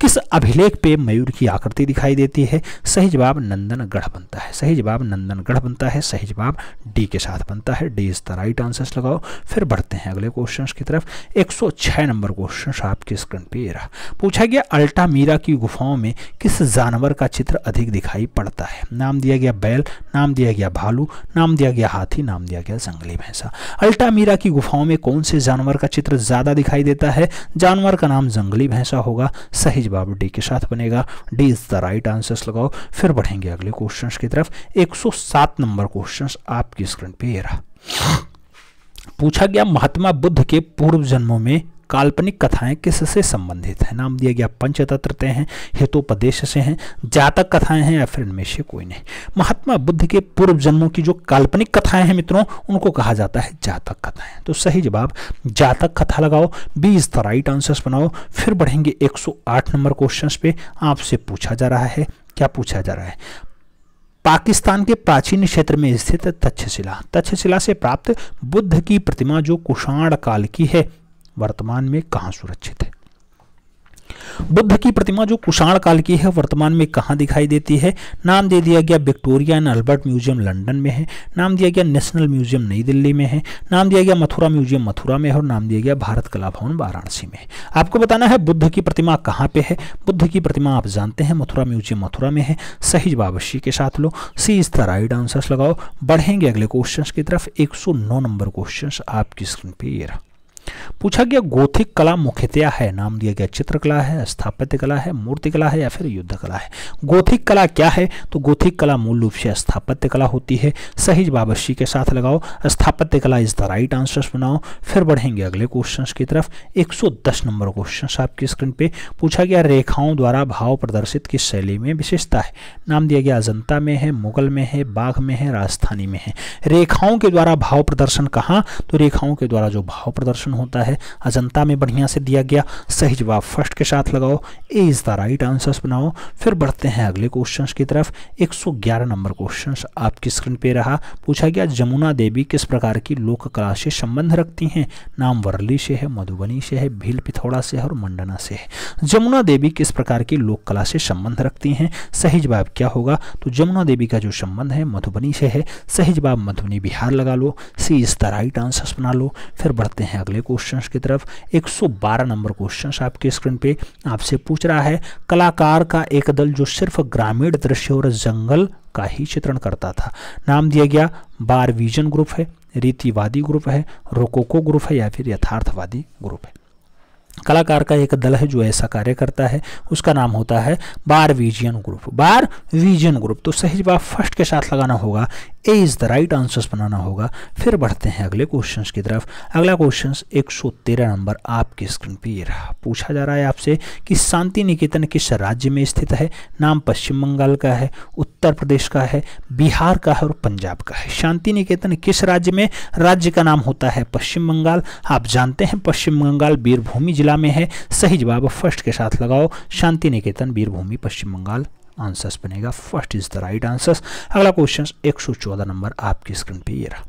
किस अभिलेख पे मयूर की आकृति दिखाई देती है सही जवाब नंदनगढ़ बनता है सही जवाब नंदनगढ़ बनता है सही जवाब डी के साथ बनता है D is the right answer लगाओ फिर बढ़ते हैं अगले क्वेश्चन की तरफ 106 नंबर क्वेश्चन आपके स्क्रीन पे रहा पूछा गया अल्टा मीरा की गुफाओं में किस जानवर का चित्र अधिक दिखाई पड़ता है नाम दिया गया बैल नाम दिया गया भालू नाम दिया गया हाथी नाम दिया गया जंगली भैंसा अल्टा मीरा की गुफाओं में कौन से जानवर का चित्र ज्यादा दिखाई देता है जानवर का नाम जंगली भैंसा होगा सही जवाब डी के साथ बनेगा D is the right answers लगाओ फिर बढ़ेंगे अगले क्वेश्चंस की तरफ 107 नंबर क्वेश्चंस आपकी स्क्रीन पे ये रहा पूछा गया महात्मा बुद्ध के पूर्व जन्मों में काल्पनिक कथाएं किससे संबंधित है नाम दिया गया पंचतत्वते हैं हितोपदेश से हैं जातक कथाएं हैं या फिर इनमें से कोई नहीं महात्मा बुद्ध के पूर्व जन्मों की जो काल्पनिक कथाएं हैं मित्रों उनको कहा जाता है जातक कथाएं तो सही जवाब जातक कथा लगाओ B is the right answers बनाओ फिर बढ़ेंगे एक नंबर क्वेश्चन पे आपसे पूछा जा रहा है क्या पूछा जा रहा है पाकिस्तान के प्राचीन क्षेत्र में स्थित तक्षशिला तक्षशिला से प्राप्त बुद्ध की प्रतिमा जो कुषाण काल की है वर्तमान में कहाँ सुरक्षित है बुद्ध की प्रतिमा जो कुषाण काल की है वर्तमान में कहाँ दिखाई देती है नाम दे दिया गया Victoria and Albert Museum London में है नाम दिया गया नेशनल म्यूजियम नई दिल्ली में है नाम दिया गया मथुरा म्यूजियम मथुरा में है और नाम दिया गया भारत कला भवन वाराणसी में आपको बताना है बुद्ध की प्रतिमा कहाँ पे है बुद्ध की प्रतिमा आप जानते हैं मथुरा म्यूजियम मथुरा में है सही बाबी के साथ लो सी इस तरह राइट आंसर्स लगाओ बढ़ेंगे अगले क्वेश्चन की तरफ एक नंबर क्वेश्चन आपकी स्क्रीन पर ये रहा पूछा गया गोथिक कला मुख्यतया है नाम दिया गया चित्रकला है स्थापत्य कला है मूर्ति कला है या फिर युद्ध कला है गोथिक कला क्या है तो गोथिक कला मूल रूप से स्थापत्य कला होती है सही बाबशी के साथ लगाओ स्थापत्य कला इज द राइट आंसर बनाओ फिर बढ़ेंगे अगले क्वेश्चन की तरफ 110 नंबर क्वेश्चन आपकी स्क्रीन पे पूछा गया रेखाओं द्वारा भाव प्रदर्शित किस शैली में विशेषता है नाम दिया गया अजंता में है मुगल में है बाघ में है राजस्थानी में है रेखाओं के द्वारा भाव प्रदर्शन कहाँ तो रेखाओं के द्वारा जो भाव प्रदर्शन होता है अजंता में बढ़िया से दिया गया सही जवाब फर्स्ट के साथ लगाओ A is the right answers बनाओ फिर बढ़ते हैं अगले क्वेश्चन की तरफ 111 नंबर क्वेश्चन आपकी स्क्रीन पे रहा पूछा गया जमुना देवी किस प्रकार की लोक कला से संबंध रखती हैं नाम वरली से है मधुबनी से है भील पिथौड़ा से है और मंडना से है जमुना देवी किस प्रकार की लोक कला से संबंध रखती हैं सही जवाब क्या होगा तो जमुना देवी का जो संबंध है मधुबनी से है सही जवाब मधुबनी बिहार लगा लो सी इस द राइट आंसर्स बना लो फिर बढ़ते हैं अगले क्वेश्चंस की तरफ 112 नंबर क्वेश्चंस आपके स्क्रीन पे आपसे पूछ रहा है कलाकार का एक दल जो सिर्फ ग्रामीण दृश्य और जंगल का ही चित्रण करता था नाम दिया गया बार विजन ग्रुप है रीतिवादी ग्रुप है रोकोको ग्रुप है या फिर यथार्थवादी ग्रुप है कलाकार का एक दल है जो ऐसा कार्य करता है उसका नाम होता है बार विजियन ग्रुप बार विजियन ग्रुप तो सही जवाब फर्स्ट के साथ लगाना होगा A is the right answer बनाना होगा फिर बढ़ते हैं अगले क्वेश्चन की तरफ अगला क्वेश्चन 113 नंबर आपके स्क्रीन पर ये रहा पूछा जा रहा है आपसे कि शांति निकेतन किस राज्य में स्थित है नाम पश्चिम बंगाल का है उत्तर प्रदेश का है बिहार का है और पंजाब का है शांति निकेतन किस राज्य में राज्य का नाम होता है पश्चिम बंगाल आप जानते हैं पश्चिम बंगाल वीरभूमि जिला में है सही जवाब फर्स्ट के साथ लगाओ शांति निकेतन वीरभूमि पश्चिम बंगाल आंसर्स बनेगा first is the right answers अगला क्वेश्चन एक नंबर आपकी स्क्रीन पे ये रहा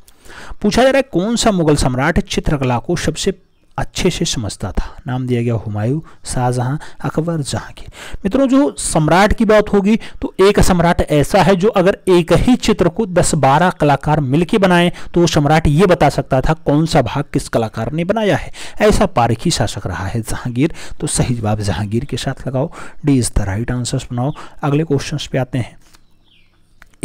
पूछा जा रहा है कौन सा मुगल सम्राट चित्रकला को सबसे अच्छे से समझता था नाम दिया गया हुमायूं शाहजहां अकबर जहांगीर मित्रों जो सम्राट की बात होगी तो एक सम्राट ऐसा है जो अगर एक ही चित्र को 10-12 कलाकार मिलकर बनाए तो वो सम्राट ये बता सकता था कौन सा भाग किस कलाकार ने बनाया है ऐसा पारखी शासक रहा है जहांगीर तो सही जवाब जहांगीर के साथ लगाओ D is the right answer बनाओ अगले क्वेश्चन पे आते हैं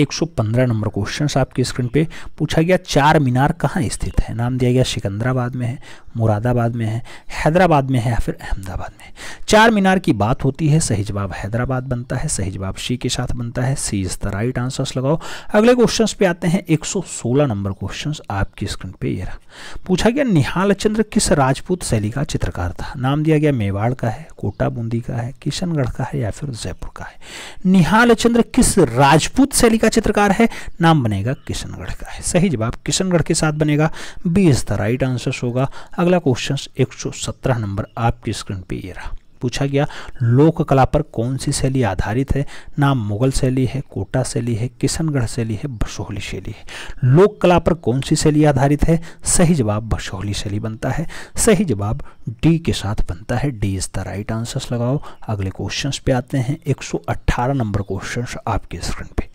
115 नंबर क्वेश्चन आपकी स्क्रीन पे पूछा गया चार मीनार कहाँ स्थित है नाम दिया गया सिकंदराबाद में है मुरादाबाद में है हैदराबाद में है या फिर अहमदाबाद में चार मीनार की बात होती है सही जवाब हैदराबाद बनता है सही जवाब शी के साथ बनता है C is the right answers लगाओ अगले क्वेश्चन पे आते हैं 116 नंबर क्वेश्चन आपकी स्क्रीन पे ये रहा पूछा गया निहाल चंद्र किस राजपूत शैली का चित्रकार था नाम दिया गया मेवाड़ का है कोटा बूंदी का है किशनगढ़ का है या फिर जयपुर का है निहाल चंद्र किस राजपूत शैली का चित्रकार है नाम बनेगा किशनगढ़ का है सही जवाब किशनगढ़ के साथ बनेगा B is the right answers होगा अगला क्वेश्चन 117 नंबर आपकी स्क्रीन पे ये रहा पूछा गया लोक कला पर कौन सी शैली आधारित है नाम मुगल शैली है कोटा शैली है किशनगढ़ शैली है बसोहली शैली है लोक कला पर कौन सी शैली आधारित है सही जवाब बसोहली शैली बनता है सही जवाब डी के साथ बनता है D is the right answer लगाओ अगले क्वेश्चंस पे आते हैं 118 नंबर क्वेश्चन आपके स्क्रीन पे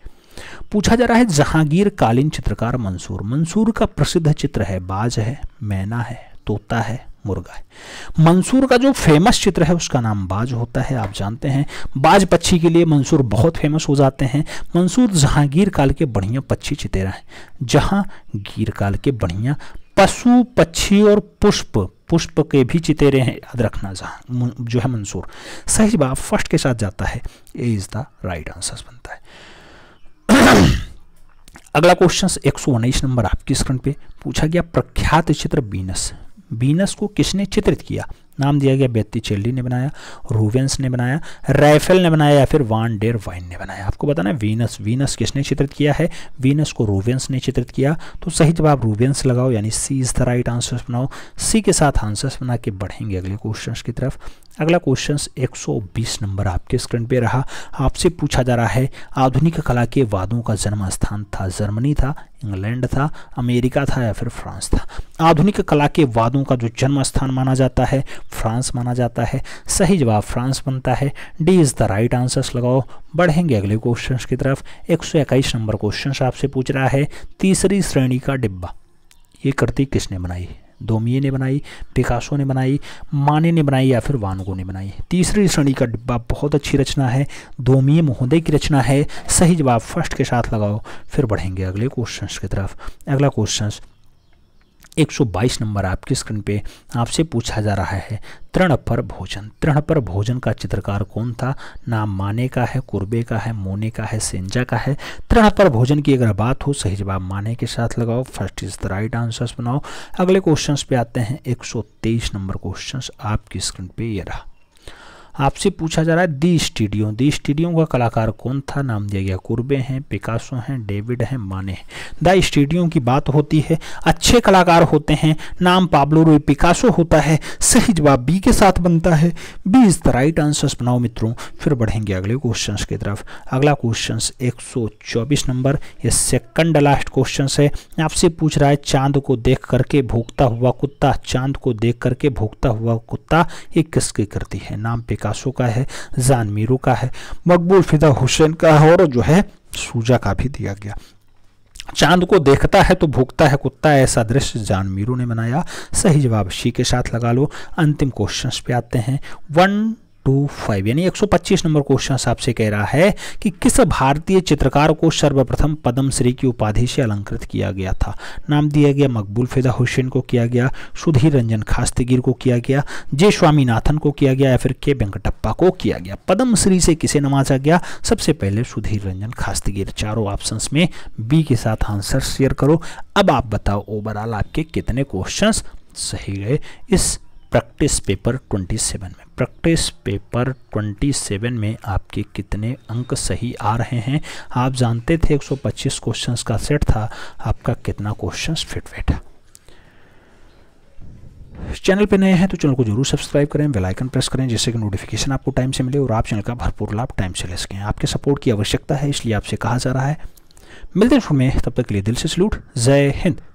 पूछा जा रहा है जहांगीर कालीन चित्रकार मंसूर मंसूर का प्रसिद्ध चित्र है बाज है मैना है तोता है मुर्गा है मंसूर का जो फेमस चित्र है उसका नाम बाज होता है आप जानते हैं बाज पक्षी के लिए मंसूर बहुत फेमस हो जाते हैं मंसूर जहांगीर काल के बढ़िया पक्षी चितेरा है जहांगीर काल के बढ़िया पशु पक्षी और पुष्प पुष्प के भी चितेरे हैं याद रखना जहां जो है मंसूर सही बात फर्स्ट के साथ जाता है A is the right answer बनता है अगला क्वेश्चन एक नंबर आपकी स्क्रीन पे पूछा गया प्रख्यात चित्र बीनस वीनस को किसने चित्रित किया नाम दिया गया बेत्ती चेल्ली ने बनाया रूवेंस ने बनाया राइफल ने बनाया या फिर वान डेर वाइन ने बनाया आपको बताना है वीनस वीनस किसने चित्रित किया है वीनस को रूवेंस ने चित्रित किया तो सही जवाब रूवेंस लगाओ यानी C is the right answers बनाओ सी के साथ आंसर्स बना के बढ़ेंगे अगले क्वेश्चन की तरफ अगला क्वेश्चन एक नंबर आपके स्क्रीन पर रहा आपसे पूछा जा रहा है आधुनिक कला के वादों का जन्म स्थान था जर्मनी था इंग्लैंड था अमेरिका था या फिर फ्रांस था आधुनिक कला के वादों का जो जन्म स्थान माना जाता है फ्रांस माना जाता है सही जवाब फ्रांस बनता है D is the right answers लगाओ बढ़ेंगे अगले क्वेश्चन की तरफ एक नंबर क्वेश्चन आपसे पूछ रहा है तीसरी श्रेणी का डिब्बा ये कृति किसने बनाई दोमिये ने बनाई पिकासो ने बनाई माने ने बनाई या फिर वानगो ने बनाई तीसरी श्रेणी का डिब्बा बहुत अच्छी रचना है दोमिये महोदय की रचना है सही जवाब फर्स्ट के साथ लगाओ फिर बढ़ेंगे अगले क्वेश्चन की तरफ अगला क्वेश्चन 122 नंबर आपकी स्क्रीन पे आपसे पूछा जा रहा है तृण पर भोजन तृण पर भोजन का चित्रकार कौन था नाम माने का है कुर्बे का है मोने का है सेंजा का है तृण पर भोजन की अगर बात हो सही जवाब माने के साथ लगाओ first is the right answers बनाओ अगले क्वेश्चंस पे आते हैं 123 नंबर क्वेश्चंस आपकी स्क्रीन पे ये रहा आपसे पूछा जा रहा है दी स्टूडियो दी स्टूडियो का कलाकार कौन था नाम दिया गया कुर्बे हैं पिकासो हैं डेविड हैं माने हैं द स्टूडियो की बात होती है अच्छे कलाकार होते हैं नाम पाब्लो रोई पिकासो होता है सही जवाब बी के साथ बनता है B is the right answers बनाओ मित्रों फिर बढ़ेंगे अगले क्वेश्चन की तरफ अगला क्वेश्चन 124 नंबर ये सेकंड लास्ट क्वेश्चन है आपसे पूछ रहा है चांद को देख करके भोगता हुआ कुत्ता चांद को देख करके भोगता हुआ कुत्ता ये किसकी करती है नाम पे पिकासो का है जान मीरू का है मकबूल फिदा हुसैन का है और जो है सूजा का भी दिया गया चांद को देखता है तो भूखता है कुत्ता ऐसा दृश्य जान मीरू ने बनाया सही जवाब शी के साथ लगा लो अंतिम क्वेश्चन पे आते हैं वन टू फाइव यानी 125 नंबर क्वेश्चन आपसे कह रहा है कि किस भारतीय चित्रकार को सर्वप्रथम पद्मश्री की उपाधि से अलंकृत किया गया था नाम दिया गया मकबूल फिदा हुसैन को किया गया सुधीर रंजन खास्तगिर को किया गया जे स्वामीनाथन को किया गया या फिर के वेंकटप्पा को किया गया पद्मश्री से किसे नवाजा गया सबसे पहले सुधीर रंजन खास्तगिर चारों ऑप्शन में बी के साथ आंसर शेयर करो अब आप बताओ ओवरऑल आपके कितने क्वेश्चन सही गए इस प्रैक्टिस पेपर 27 में प्रैक्टिस पेपर 27 में आपके कितने अंक सही आ रहे हैं आप जानते थे 125 क्वेश्चंस का सेट था आपका कितना क्वेश्चंस फिट है चैनल पे नए हैं तो चैनल को जरूर सब्सक्राइब करें बेल आइकन प्रेस करें जिससे कि नोटिफिकेशन आपको टाइम से मिले और आप चैनल का भरपूर लाभ टाइम से ले सकें आपके सपोर्ट की आवश्यकता है इसलिए आपसे कहा जा रहा है मिलते हैं में तब तक के लिए दिल से सल्यूट जय हिंद